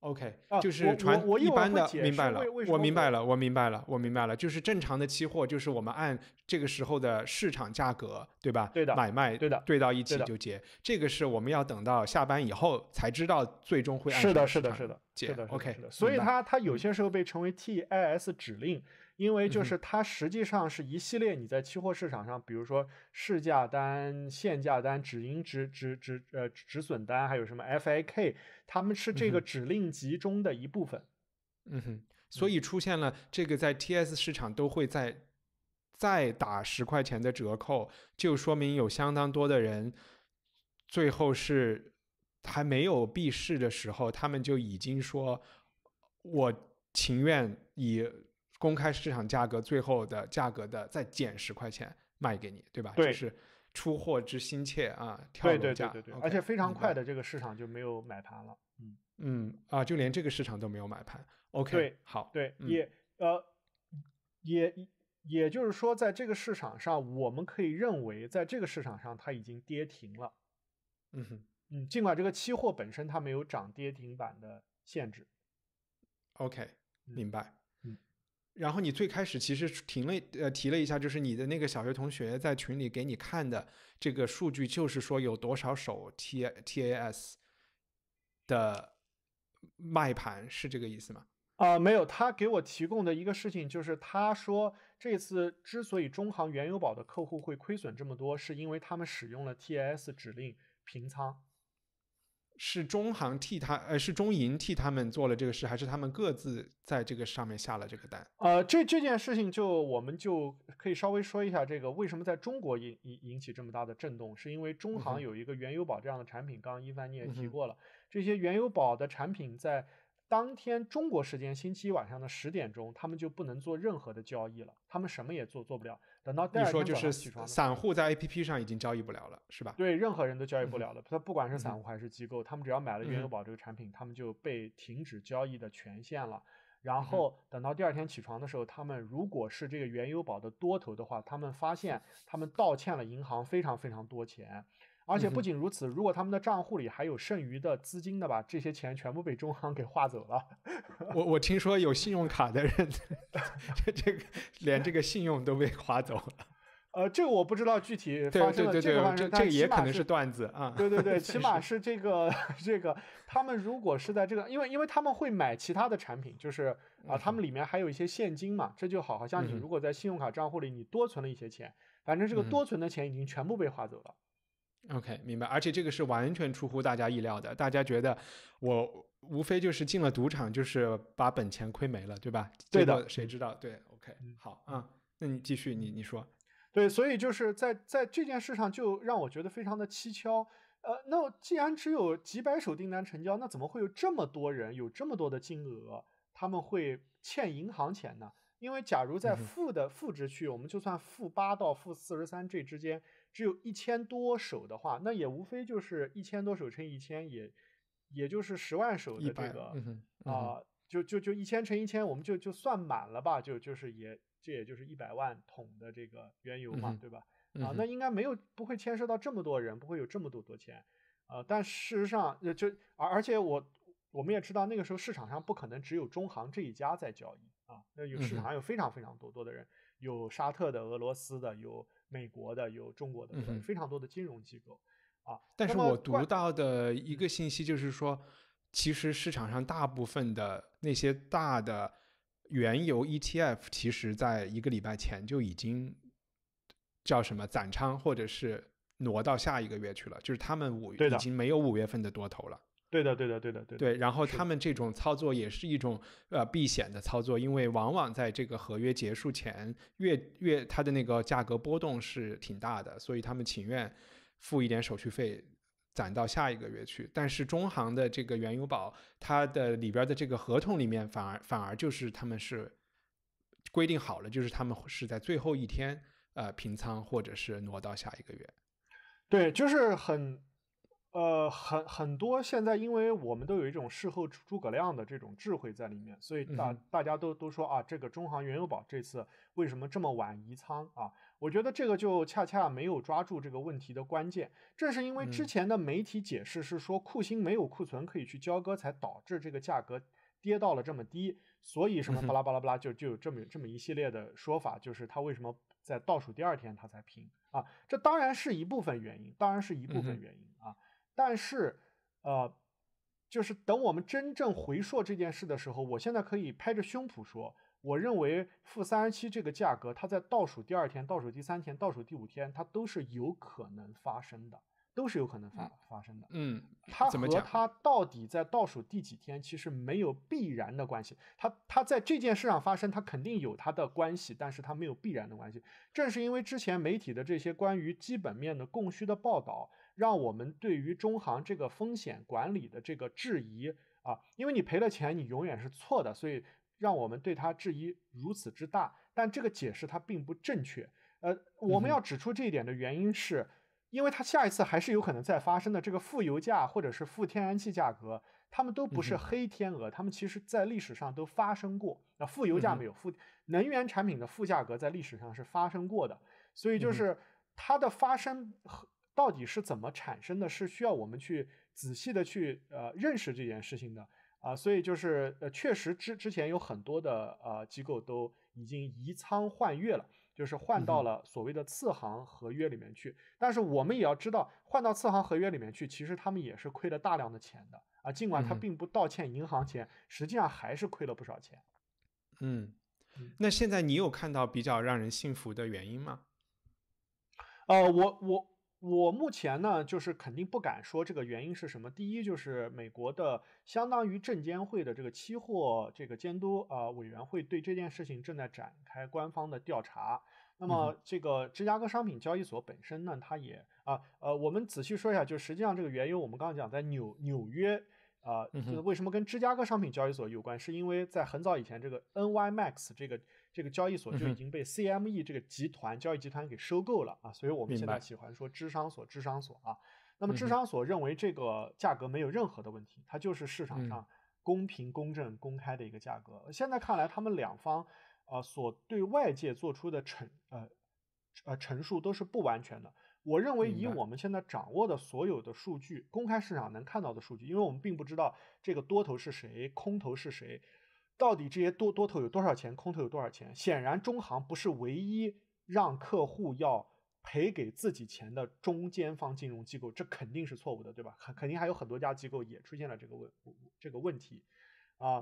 S1: OK，就是传一般的，明白了，我明白了，我明白了，我明白了，就是正常的期货，就是我们按这个时候的市场价格，对吧？对的，买卖对的，对到一起就结。这个是我们要等到下班以后才知道最终会按是的是的是的结。OK，所以它它有些
S2: 时候被称为 TIS 指令。因为就是它实际上是一系列你在期货市场上，比如说市价单、限价单、止盈止止止呃止损
S1: 单，还有什么 F I K，他们是这个指令集中的一部分。嗯哼，所以出现了这个在 T S 市场都会再再打十块钱的折扣，就说明有相当多的人最后是还没有闭市的时候，他们就已经说，我情愿以。公开市场价格最后的价格的再减十块钱卖给你，对吧？对，就是出货之心切啊，跳楼价，对对对对。而且非常快
S2: 的，这个市场就没有买盘了。嗯
S1: 嗯啊，就连这个市场都没有买盘。OK，对，好，对，也
S2: 呃也也就是说，在这个市场上，我们可以认为，在这个市场上，它已经跌停了。嗯嗯，尽管这个期货本身它没有涨跌停板的限制。
S1: OK，明白。然后你最开始其实停了呃提了一下，就是你的那个小学同学在群里给你看的这个数据，就是说有多少手 T TAS 的卖盘，是这个意思吗？啊，没
S2: 有，他给我提供的一个事情就是，他说这次之所以中行原油宝的客户会亏损这么多，是因为他们使用了 TAS 指令平仓。
S1: 是中行替他，呃，是中银替他们做了这个事，还是他们各自在这个上面下了这个单？
S2: 呃，这这件事情就我们就可以稍微说一下，这个为什么在中国引引引起这么大的震动，是因为中行有一个原油宝这样的产品，刚刚一帆你也提过了，这些原油宝的产品在当天中国时间星期一晚上的十点钟，他们就不能做任何的交易了，他们什么也做做不了。你说就是散
S1: 户在 A P P 上已经交易不了了，是吧？
S2: 对，任何人都交易不了了。他不管是散户还是机构，他们只要买了原油宝这个产品，他们就被停止交易的权限了。然后等到第二天起床的时候，他们如果是这个原油宝的多头的话，他们发现他们倒欠了银行非常非常多钱。而且不仅如此，如果他们的账户里还有剩余的资金的，吧，这些钱全部被中行给划走了。
S1: 我我听说有信用卡的人，这这个连这个信用都被划走了。
S2: 呃，这个我不知道具体发生了。对对对对，这这也可能是段子啊。对对对，起码是这个这个他们如果是在这个，因为因为他们会买其他的产品，就是啊，他们里面还有一些现金嘛，这就好像你如果在信用卡账户里你多存了一些钱，反正这个多存的钱已经全部被划走了。
S1: OK，明白。而且这个是完全出乎大家意料的。大家觉得，我无非就是进了赌场，就是把本钱亏没了，对吧？对的，谁知道？对，OK，好啊。那你继续，你你说。对，
S2: 所以就是在在这件事上，就让我觉得非常的蹊跷。呃，那既然只有几百手订单成交，那怎么会有这么多人，有这么多的金额，他们会欠银行钱呢？因为假如在负的负值区，我们就算负八到负四十三这之间。只有一千多手的话，那也无非就是一千多手乘以一千，也也就是十万手的这个啊，就就就一千乘一千，我们就就算满了吧，就就是也这也就是一百万桶的这个原油嘛，对吧？啊，那应该没有不会牵涉到这么多人，不会有这么多多钱，呃，但事实上就就而而且我我们也知道那个时候市场上不可能只有中行这一家在交易啊，那有市场上有非常非常多多的人，有沙特的、俄罗斯的，有。美国的有中国的，非常多的金融机构，啊，但是我读
S1: 到的一个信息就是说，其实市场上大部分的那些大的原油 ETF，其实在一个礼拜前就已经叫什么攒仓，或者是挪到下一个月去了，就是他们五已经没有五月份的多头了。
S2: 对的，对的，对的，对。对，
S1: 然后他们这种操作也是一种呃避险的操作，因为往往在这个合约结束前，月月它的那个价格波动是挺大的，所以他们情愿付一点手续费，攒到下一个月去。但是中行的这个原油宝，它的里边的这个合同里面，反而反而就是他们是规定好了，就是他们是在最后一天呃平仓，或者是挪到下一个月。
S2: 对，就是很。
S1: 呃，很
S2: 很多现在，因为我们都有一种事后诸葛亮的这种智慧在里面，所以大大家都都说啊，这个中行原油宝这次为什么这么晚移仓啊？我觉得这个就恰恰没有抓住这个问题的关键。正是因为之前的媒体解释是说库欣没有库存可以去交割，才导致这个价格跌到了这么低。所以什么巴拉巴拉巴拉，就就有这么这么一系列的说法，就是它为什么在倒数第二天它才平啊？这当然是一部分原因，当然是一部分原因啊。但是，呃，就是等我们真正回溯这件事的时候，我现在可以拍着胸脯说，我认为负三十七这个价格，它在倒数第二天、倒数第三天、倒数第五天，它都是有可能发生的，都是有可能发发生
S1: 的。嗯，它和它
S2: 到底在倒数第几天，其实没有必然的关系。它它在这件事上发生，它肯定有它的关系，但是它没有必然的关系。正是因为之前媒体的这些关于基本面的供需的报道。让我们对于中行这个风险管理的这个质疑啊，因为你赔了钱，你永远是错的，所以让我们对它质疑如此之大。但这个解释它并不正确。呃，我们要指出这一点的原因是，因为它下一次还是有可能再发生的。这个负油价或者是负天然气价格，它们都不是黑天鹅，它们其实在历史上都发生过。那负油价没有负能源产品的负价格在历史上是发生过的，所以就是它的发生和。到底是怎么产生的？是需要我们去仔细的去呃认识这件事情的啊。所以就是呃，确实之之前有很多的呃机构都已经移仓换月了，就是换到了所谓的次行合约里面去。但是我们也要知道，换到次行合约里面去，其实他们也是亏了大量的钱的啊。尽管他并不道歉银行钱，实际上还是亏了不少钱。
S1: 嗯，那现在你有看到比较让人信服的原因吗？
S2: 呃，我我。我目前呢，就是肯定不敢说这个原因是什么。第一，就是美国的相当于证监会的这个期货这个监督啊委员会对这件事情正在展开官方的调查。那么这个芝加哥商品交易所本身呢，它也啊呃，我们仔细说一下，就实际上这个原因我们刚刚讲在纽纽约啊，为什么跟芝加哥商品交易所有关？是因为在很早以前这个 n y m a x 这个。这个交易所就已经被 CME 这个集团交易集团给收购了啊，所以我们现在喜欢说“智商所，智商所”啊。那么智商所认为这个价格没有任何的问题，它就是市场上公平、公正、公开的一个价格。现在看来，他们两方呃所对外界做出的陈呃呃陈述都是不完全的。我认为以我们现在掌握的所有的数据，公开市场能看到的数据，因为我们并不知道这个多头是谁，空头是谁。到底这些多多头有多少钱，空头有多少钱？显然，中行不是唯一让客户要赔给自己钱的中间方金融机构，这肯定是错误的，对吧？肯肯定还有很多家机构也出现了这个问这个问题，啊，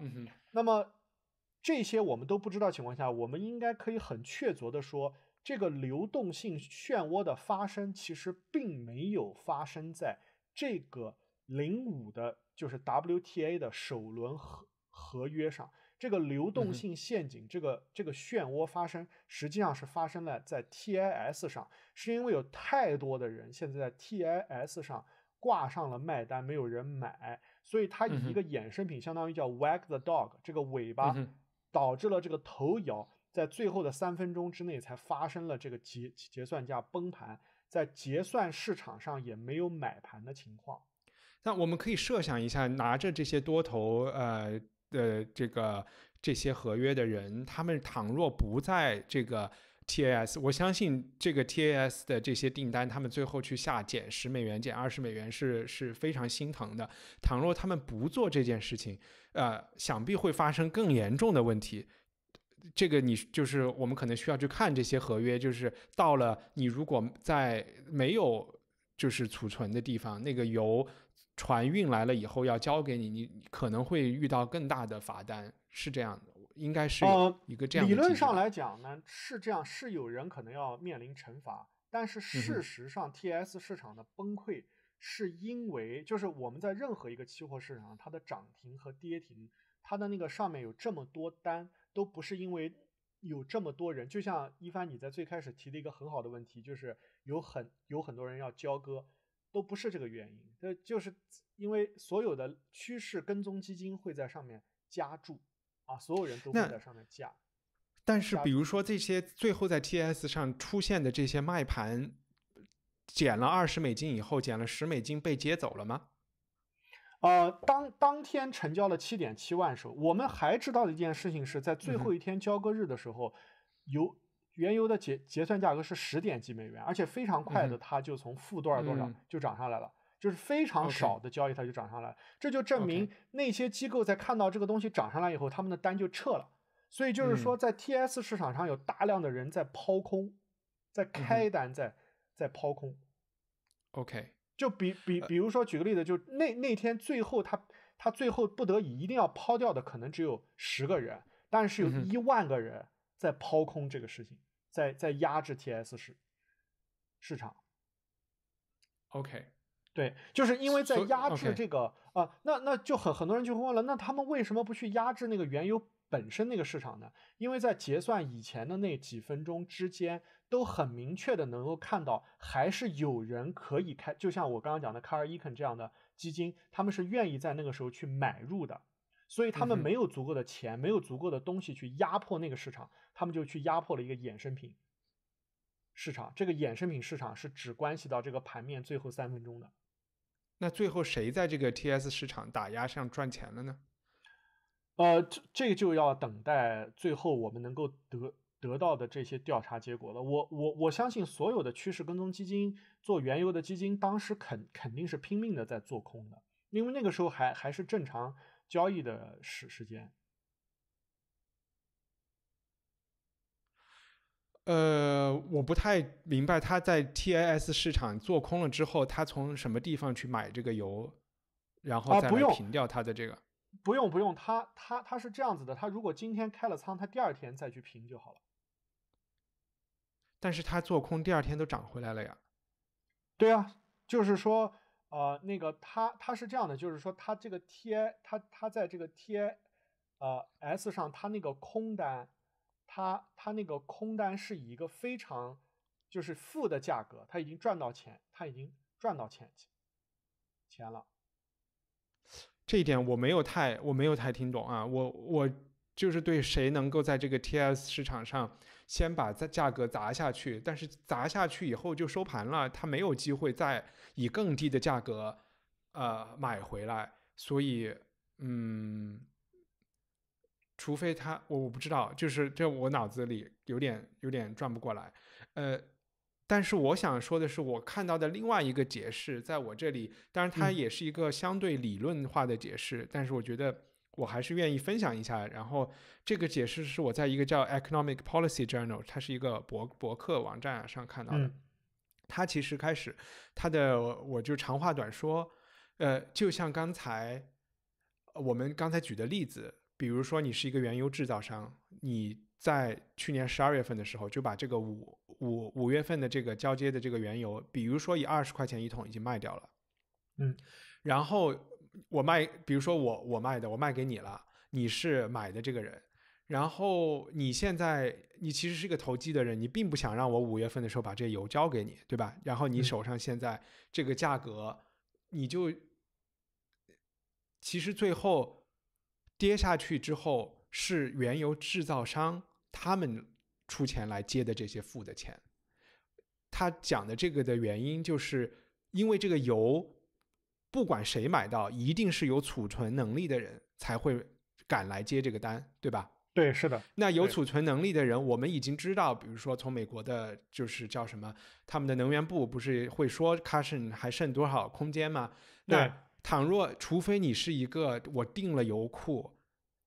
S2: 那么这些我们都不知道情况下，我们应该可以很确凿的说，这个流动性漩涡的发生其实并没有发生在这个零五的，就是 WTA 的首轮合合约上。这个流动性陷阱，这个这个漩涡发生，实际上是发生了在 TIS 上，是因为有太多的人现在在 TIS 上挂上了卖单，没有人买，所以它一个衍生品相当于叫 wag the dog，这个尾巴导致了这个头摇，在最后的三分钟之内才发生了这个结结算价崩盘，在结算市场上也没有买盘的情况。
S1: 那我们可以设想一下，拿着这些多头，呃。的这个这些合约的人，他们倘若不在这个 TAS，我相信这个 TAS 的这些订单，他们最后去下减十美元、减二十美元是是非常心疼的。倘若他们不做这件事情，呃，想必会发生更严重的问题。这个你就是我们可能需要去看这些合约，就是到了你如果在没有就是储存的地方，那个油。船运来了以后要交给你，你可能会遇到更大的罚单，是这样的，应该是一个这样。理论上来
S2: 讲呢，是这样，是有人可能要面临惩罚，但是事实上，T S 市场的崩溃是因为，就是我们在任何一个期货市场，它的涨停和跌停，它的那个上面有这么多单，都不是因为有这么多人。就像一帆你在最开始提的一个很好的问题，就是有很有很多人要交割。都不是这个原因，就是因为所有的趋势跟踪基金会在上面加注啊，所有人都会在上面加。
S1: 但是，比如说这些最后在 TS 上出现的这些卖盘，减了二十美金以后，减了十美金被接走了吗？
S2: 呃，当当天成交了七点七万手，我们还知道的一件事情是在最后一天交割日的时候，有。原油的结结算价格是十点几美元，而且非常快的，它就从负多少多少就涨上来了，就是非常少的交易它就涨上来，这就证明那些机构在看到这个东西涨上来以后，他们的单就撤了。所以就是说，在 TS 市场上有大量的人在抛空，在开单在在抛空。OK，就比比比如说举个例子，就那那天最后他他最后不得已一定要抛掉的可能只有十个人，但是有一万个人在抛空这个事情。在在压制 TS 市市场
S1: ，OK，对，
S2: 就是因为在压制这个啊，那那就很很多人就会问了，那他们为什么不去压制那个原油本身那个市场呢？因为在结算以前的那几分钟之间，都很明确的能够看到，还是有人可以开，就像我刚刚讲的卡 a r 肯这样的基金，他们是愿意在那个时候去买入的。所以他们没有足够的钱，没有足够的东西去压迫那个市场，他们就去压迫了一个衍生品市场。这个衍生品市场是只关系到这个盘面最后三分钟
S1: 的。那最后谁在这个 TS 市场打压上赚钱了呢？呃，这这就要等待
S2: 最后我们能够得得到的这些调查结果了。我我我相信所有的趋势跟踪基金做原油的基金，当时肯肯定是拼命的在做空的，因为那个时候还还是正常。交易的时时间，
S1: 呃，我不太明白他在 TIS 市场做空了之后，他从什么地方去买这个油，然后再来平掉他的这个？
S2: 不用不用，他他他是这样子的，他如果今天开了仓，他第二天再去平就好了。
S1: 但是他做空第二天都涨回来了呀？对啊，就是
S2: 说。呃，那个他他是这样的，就是说他这个 TI 他他在这个 TI，呃 S 上他那个空单，他他那个空单是以一个非常就是负的价格，他已经赚到钱，他已经赚到钱钱了。
S1: 这一点我没有太我没有太听懂啊，我我就是对谁能够在这个 TS 市场上。先把价价格砸下去，但是砸下去以后就收盘了，他没有机会再以更低的价格，呃，买回来。所以，嗯，除非他，我我不知道，就是这我脑子里有点有点转不过来。呃，但是我想说的是，我看到的另外一个解释，在我这里，当然它也是一个相对理论化的解释，但是我觉得。我还是愿意分享一下。然后这个解释是我在一个叫《Economic Policy Journal》，它是一个博博客网站上看到的。嗯。它其实开始，它的我就长话短说，呃，就像刚才我们刚才举的例子，比如说你是一个原油制造商，你在去年十二月份的时候就把这个五五五月份的这个交接的这个原油，比如说以二十块钱一桶已经卖掉了。嗯。然后。我卖，比如说我我卖的，我卖给你了，你是买的这个人，然后你现在你其实是个投机的人，你并不想让我五月份的时候把这油交给你，对吧？然后你手上现在这个价格，你就其实最后跌下去之后，是原油制造商他们出钱来接的这些付的钱。他讲的这个的原因，就是因为这个油。不管谁买到，一定是有储存能力的人才会敢来接这个单，对吧？对，是的。那有储存能力的人，我们已经知道，比如说从美国的，就是叫什么，他们的能源部不是会说，卡什还剩多少空间吗？那倘若，除非你是一个我订了油库，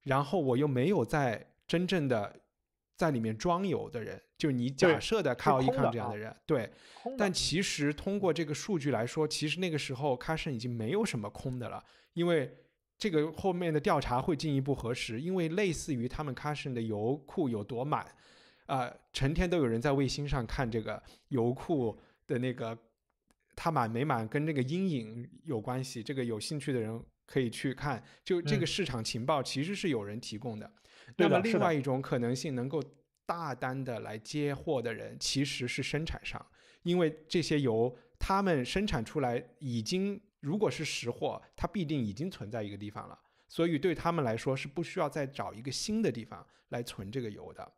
S1: 然后我又没有在真正的在里面装油的人。就你假设的卡奥伊康这样的人，对。但其实通过这个数据来说，其实那个时候卡什已经没有什么空的了，因为这个后面的调查会进一步核实。因为类似于他们卡什的油库有多满，啊，成天都有人在卫星上看这个油库的那个它满没满，跟这个阴影有关系。这个有兴趣的人可以去看。就这个市场情报其实是有人提供的。的。
S2: 那么另外一
S1: 种可能性能够。大单的来接货的人其实是生产商，因为这些油他们生产出来已经，如果是实货，它必定已经存在一个地方了，所以对他们来说是不需要再找一个新的地方来存这个油的。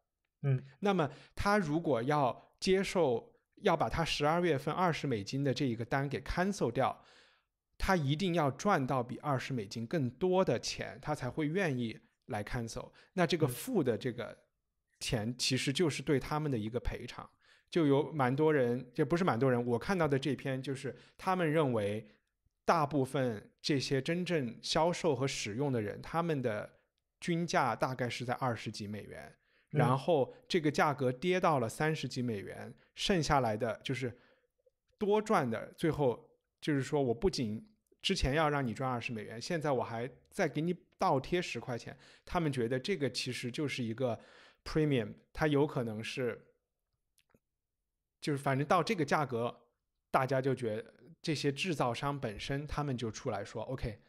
S1: 嗯，那么他如果要接受，要把他十二月份二十美金的这一个单给 cancel 掉，他一定要赚到比二十美金更多的钱，他才会愿意来 cancel。那这个负的这个。钱其实就是对他们的一个赔偿，就有蛮多人，也不是蛮多人，我看到的这篇就是他们认为，大部分这些真正销售和使用的人，他们的均价大概是在二十几美元，然后这个价格跌到了三十几美元，剩下来的就是多赚的，最后就是说我不仅之前要让你赚二十美元，现在我还再给你倒贴十块钱，他们觉得这个其实就是一个。Premium，它有可能是，就是反正到这个价格，大家就觉得这些制造商本身，他们就出来说，OK，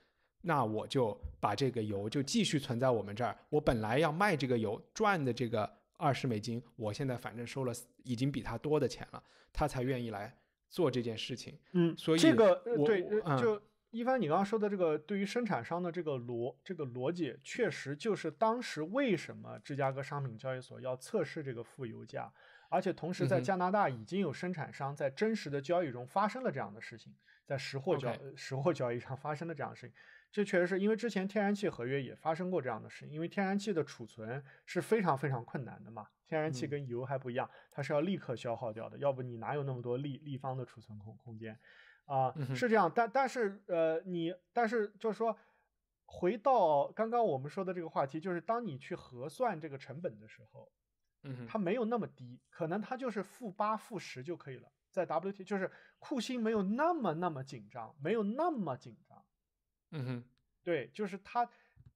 S1: 那我就把这个油就继续存在我们这儿，我本来要卖这个油赚的这个二十美金，我现在反正收了已经比他多的钱了，他才愿意来做这件事情。嗯，所以这个对就。
S2: 一帆，你刚刚说的这个对于生产商的这个逻这个逻辑，确实就是当时为什么芝加哥商品交易所要测试这个负油价，而且同时在加拿大已经有生产商在真实的交易中发生了这样的事情，在实货交实货交易上发生的这样的事情，这确实是因为之前天然气合约也发生过这样的事，情，因为天然气的储存是非常非常困难的嘛，天然气跟油还不一样，它是要立刻消耗掉的，要不你哪有那么多立立方的储存空空间？啊，是这样，但但是呃，你但是就是说，回到刚刚我们说的这个话题，就是当你去核算这个成本的时候，嗯它没有那么低，可能它就是负八、负十就可以了。在 WT 就是库欣没有那么那么紧张，没有那么紧张。嗯哼，对，就是他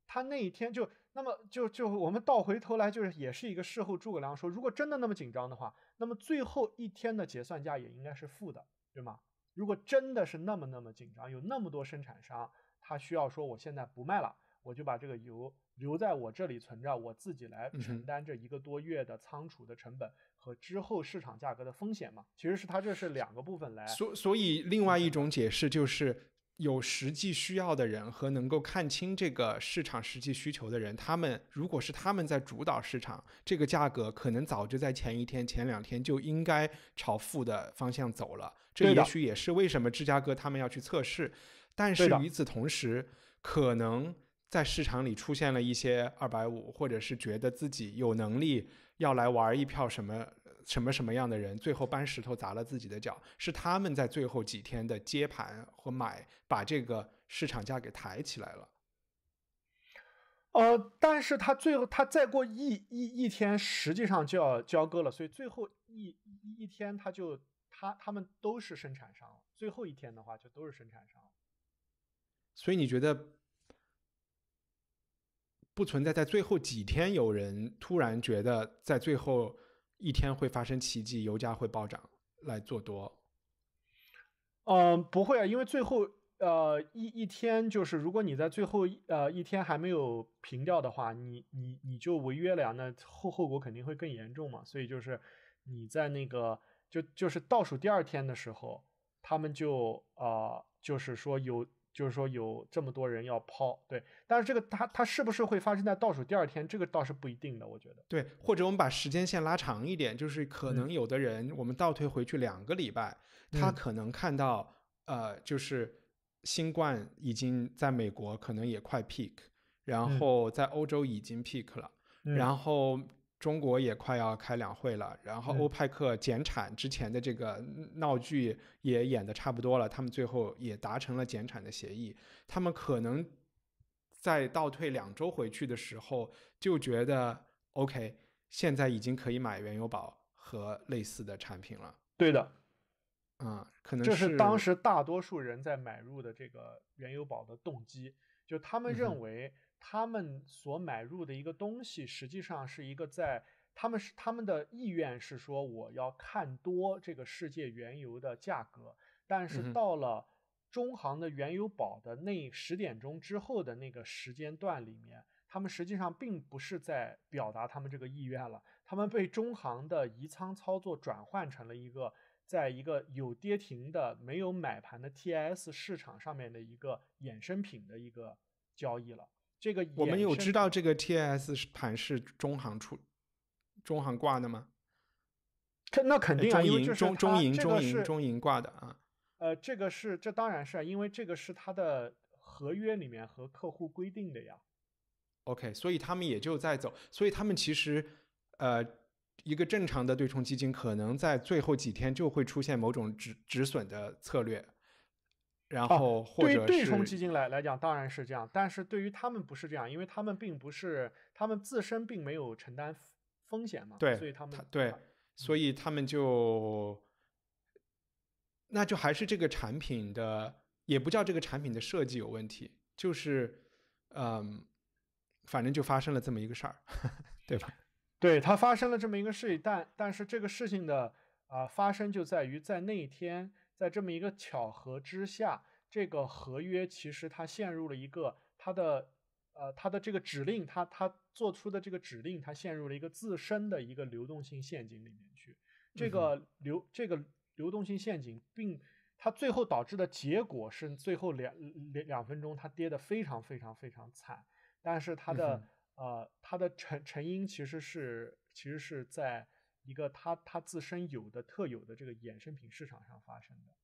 S2: 他那一天就那么就就我们倒回头来就是也是一个事后诸葛亮说，如果真的那么紧张的话，那么最后一天的结算价也应该是负的，对吗？如果真的是那么那么紧张，有那么多生产商，他需要说我现在不卖了，我就把这个油留在我这里存着，我自己来承担这一个多月的仓储的成本和之后市场价格的风险嘛？其实是他这是两个部分来，所所
S1: 以另外一种解释就是。有实际需要的人和能够看清这个市场实际需求的人，他们如果是他们在主导市场，这个价格可能早就在前一天、前两天就应该朝负的方向走了。这也许也是为什么芝加哥他们要去测试。但是与此同时，可能在市场里出现了一些二百五，或者是觉得自己有能力要来玩一票什么。什么什么样的人最后搬石头砸了自己的脚？是他们在最后几天的接盘和买，把这个市场价给抬起来了。
S2: 呃，但是他最后他再过一一一天，实际上就要交割了，所以最后一一天他就他他们都是生产商最后一天的话，就都是生产商
S1: 所以你觉得不存在在最后几天有人突然觉得在最后。一天会发生奇迹，油价会暴涨来做多。嗯，不会啊，因为最后呃一一天就是
S2: 如果你在最后呃一天还没有平掉的话，你你你就违约了呀，那后后果肯定会更严重嘛。所以就是你在那个就就是倒数第二天的时候，他们就啊就是说有。就是说有这么多人要抛，对，但是这个它它是不是会发生在倒数第二天，这个倒是不一定的，我觉得。
S1: 对，或者我们把时间线拉长一点，就是可能有的人我们倒退回去两个礼拜，他可能看到呃，就是新冠已经在美国可能也快 peak，然后在欧洲已经 peak 了，然后。中国也快要开两会了，然后欧派克减产之前的这个闹剧也演的差不多了，他们最后也达成了减产的协议。他们可能在倒退两周回去的时候就觉得 OK，现在已经可以买原油宝和类似的产品了。对的，嗯，可能这是当时
S2: 大多数人在买入的这个原油宝的动机。就他们认为，他们所买入的一个东西，实际上是一个在他们是他们的意愿是说，我要看多这个世界原油的价格，但是到了中行的原油宝的那十点钟之后的那个时间段里面，他们实际上并不是在表达他们这个意愿了，他们被中行的移仓操作转换成了一个。在一个有跌停的、没有买盘的 TIS 市场上面的一个衍生品的一个交易了。这个我们有知道这
S1: 个 TIS 盘是中行出、中行挂的吗？这那肯定中银、中中银、中银、中银挂的啊。
S2: 呃，这个是这当然是因为这个是它的合约里面和客户规定的呀。
S1: OK，所以他们也就在走，所以他们其实呃。一个正常的对冲基金可能在最后几天就会出现某种止止损的策略，然后或者对对冲基
S2: 金来来讲当然是这样，但是对于他们不是这样，因为他们并不是他们自身并没有承担风险嘛，对，所以他们对，
S1: 所以他们就那就还是这个产品的，也不叫这个产品的设计有问题，就是嗯，反正就发生了这么一个事儿，对吧？对，它发生了这么一个事情，但但是这个事情的啊发生就在于在那一
S2: 天，在这么一个巧合之下，这个合约其实它陷入了一个它的呃它的这个指令，它它做出的这个指令，它陷入了一个自身的一个流动性陷阱里面去。这个流这个流动性陷阱，并它最后导致的结果是最后两两两分钟它跌得非常非常非常惨，但是它的。呃，它的成成因其实是其实是在一个它它自身有的特有的这个衍生品市场上发生的。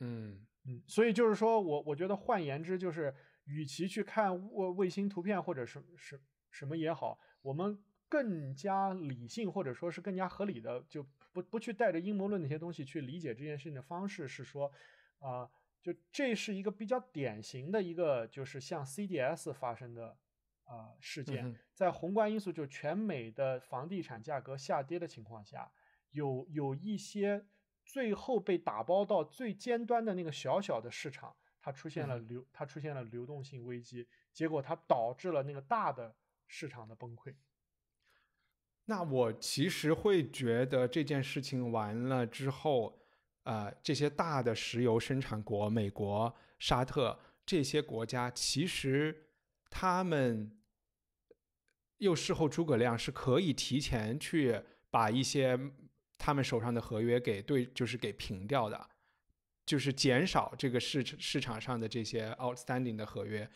S1: 嗯嗯，
S2: 所以就是说我我觉得换言之就是，与其去看卫卫星图片或者什什什么也好，我们更加理性或者说是更加合理的就不不去带着阴谋论那些东西去理解这件事情的方式是说，啊，就这是一个比较典型的一个就是像 CDS 发生的。呃，事件在宏观因素，就是全美的房地产价格下跌的情况下，有有一些最后被打包到最尖端的那个小小的市场，它出现了流，它出现了流动性危机，结果它导致了那个大的市场的崩溃。
S1: 那我其实会觉得这件事情完了之后，呃，这些大的石油生产国，美国、沙特这些国家，其实他们。又事后，诸葛亮是可以提前去把一些他们手上的合约给对，就是给平掉的，就是减少这个市市场上的这些 outstanding 的合约，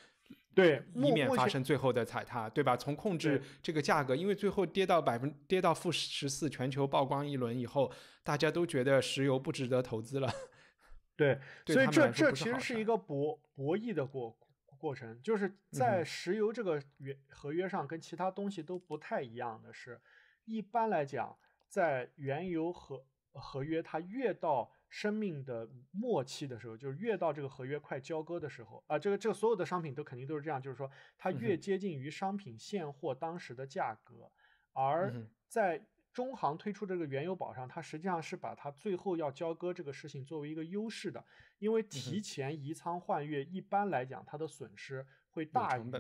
S1: 对，以免发生最后的踩踏，对吧？从控制这个价格，因为最后跌到百分跌到负十四，全球曝光一轮以后，大家都觉得石油不值得投资了，对，所以这这其实
S2: 是一个博博弈的过。过程就是在石油这个原合约上，跟其他东西都不太一样的是，一般来讲，在原油合合约，它越到生命的末期的时候，就是越到这个合约快交割的时候啊，这个这所有的商品都肯定都是这样，就是说它越接近于商品现货当时的价格，而在。中行推出这个原油宝上，它实际上是把它最后要交割这个事情作为一个优势的，因为提前移仓换月，一般来讲它的损失会大于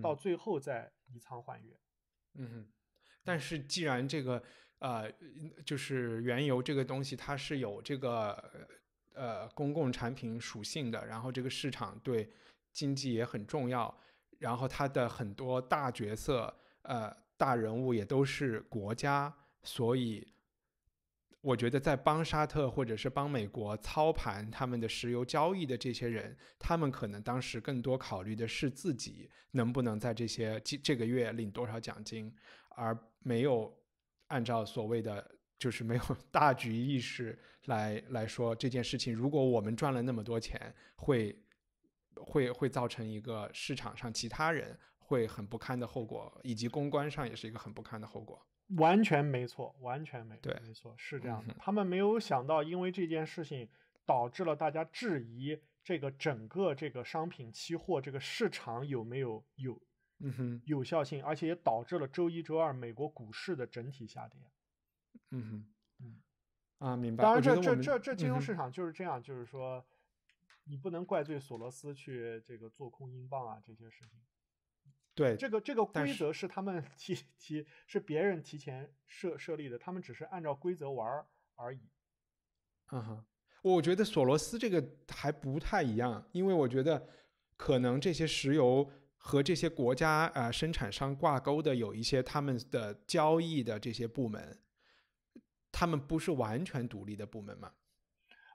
S2: 到最后再移仓换月。
S1: 嗯，但是既然这个呃，就是原油这个东西它是有这个呃公共产品属性的，然后这个市场对经济也很重要，然后它的很多大角色呃大人物也都是国家。所以，我觉得在帮沙特或者是帮美国操盘他们的石油交易的这些人，他们可能当时更多考虑的是自己能不能在这些这个月领多少奖金，而没有按照所谓的就是没有 大局意识来来说这件事情。如果我们赚了那么多钱，会会会造成一个市场上其他人会很不堪的后果，以及公关上也是一个很不堪的后果。
S2: 完全没错，完全没对，没错是这样的。他们没有想到，因为这件事情导致了大家质疑这个整个这个商品期货这个市场有没有有嗯哼有效性，而且也导致了周一周二美国股市的整体下跌。
S1: 嗯哼，嗯啊，明白。当然，这这这这金融市
S2: 场就是这样，就是说你不能怪罪索罗斯去这个做空英镑啊这些事情。对这个这个规则是他们 提提是别人提前设设立的，他们只是按照规则玩而已。
S1: 嗯，我觉得索罗斯这个还不太一样，因为我觉得可能这些石油和这些国家啊生产商挂钩的有一些他们的交易的这些部门，他们不是完全独立的部门嘛？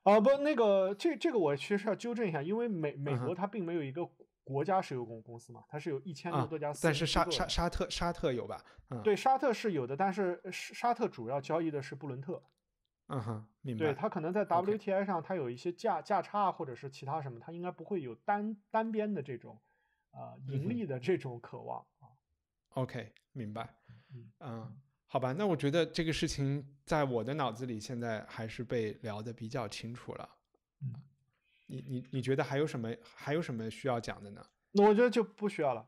S1: 哦不，那个这这个我其实要纠正一下，因为美美国它并没有一个。国
S2: 家石油公公司嘛，它是有一千多多家，但是沙沙沙特沙特有吧？对，沙特是有的，但是沙沙特主要交易的是布伦特。
S1: 嗯哼，明白。对，它
S2: 可能在 WTI 上，它有一些价价差或者是其他什么，它应该不会有单单边的这种
S1: 呃，盈利的这种渴望啊。OK，明白。嗯，好吧，那我觉得这个事情在我的脑子里现在还是被聊得比较清楚了。嗯。你你你觉得还有什么还有什么需要讲的呢？那我觉得就不需要了，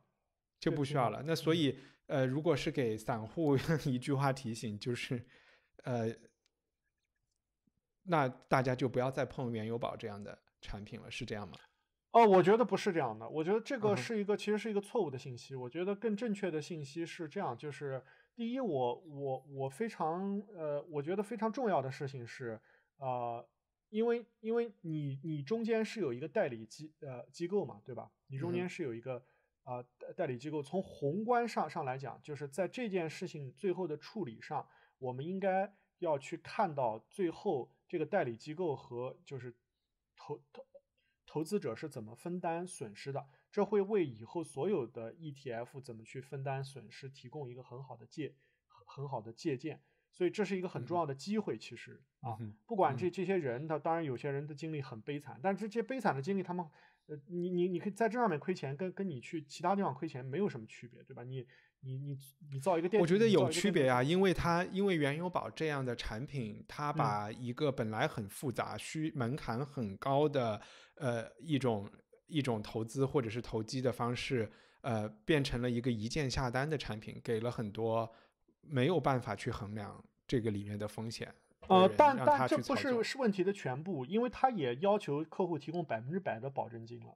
S1: 就不需要了。那所以呃，如果是给散户 一句话提醒，就是呃，那大家就不要再碰原油宝这样的产品了，是这样吗？哦，我觉得不是这样的。我觉得这
S2: 个是一个其实是一个错误的信息。我觉得更正确的信息是这样，就是第一，我我我非常呃，我觉得非常重要的事情是啊。因为因为你你中间是有一个代理机呃机构嘛，对吧？你中间是有一个啊代代理机构。从宏观上上来讲，就是在这件事情最后的处理上，我们应该要去看到最后这个代理机构和就是投投投资者是怎么分担损失的。这会为以后所有的 ETF 怎么去分担损失提供一个很好的借很好的借鉴。所以这是一个很重要的机会，其实啊，不管这这些人，他当然有些人的经历很悲惨，但这些悲惨的经历，他们呃，你你你可以在这上面亏钱，跟跟你去其他地方亏钱没有什么区别，对吧？你你你你造一个电，我觉得有区别啊，
S1: 因为它因为原油宝这样的产品，它把一个本来很复杂、需门槛很高的呃一种一种投资或者是投机的方式，呃，变成了一个一键下单的产品，给了很多。没有办法去衡量这个里面的风险，呃，但但这不
S2: 是是问题的全部，因为他也要求客户提供百分之百的保证金了，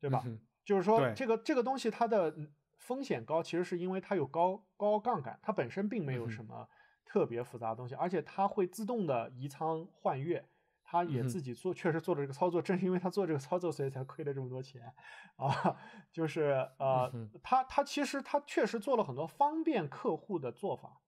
S2: 对吧？就是说这个这个东西它的风险高，其实是因为它有高高杠杆，它本身并没有什么特别复杂的东西，而且它会自动的移仓换月。他也自己做，确实做了这个操作，正是因为他做这个操作，所以才亏了这么多钱，啊，就是呃，他他其实他确实做了很多方便客户的做法，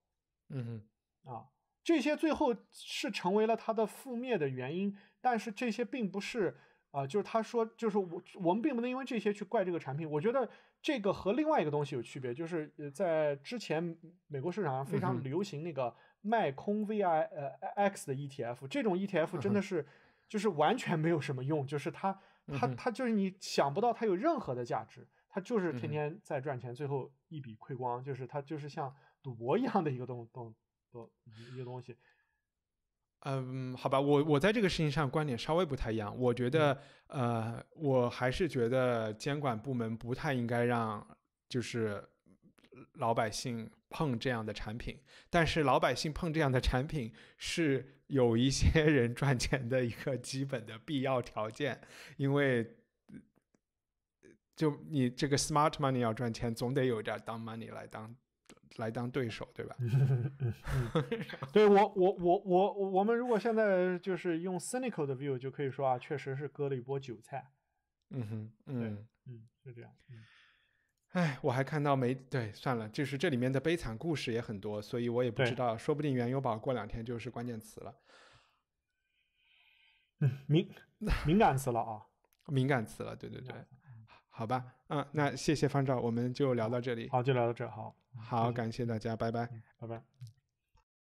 S2: 嗯，啊，这些最后是成为了他的覆灭的原因，但是这些并不是啊，就是他说，就是我我们并不能因为这些去怪这个产品，我觉得这个和另外一个东西有区别，就是在之前美国市场上非常流行那个。卖空 V I 呃 X 的 E T F，这种 E T F 真的是就是完全没有什么用，就是它它它就是你想不到它有任何的价值，它就是天天在赚钱，最后一笔亏光，就是它就是像赌博一样的一个东东东一个东西。
S1: 嗯，好吧，我我在这个事情上观点稍微不太一样，我觉得呃我还是觉得监管部门不太应该让就是。老百姓碰这样的产品，但是老百姓碰这样的产品是有一些 人赚钱的一个基本的必要条件，因为就你这个 smart money 要赚钱，总得有点 dumb money 来当来当对手，对吧？
S2: 对我我我我我们如果现在就是用 cynical 的 view 就可以说啊，确实是割了一波韭菜。
S1: 嗯哼，嗯
S2: 嗯，是这样。
S1: 哎，我还看到没？对，算了，就是这里面的悲惨故事也很多，所以我也不知道，说不定原油宝过两天就是关键词了，嗯，敏敏感词了啊，敏感词了，对对对，好吧，嗯，那谢谢方照，我们就聊到这里，好，就聊到这，好，好，感谢大家，拜拜，拜拜。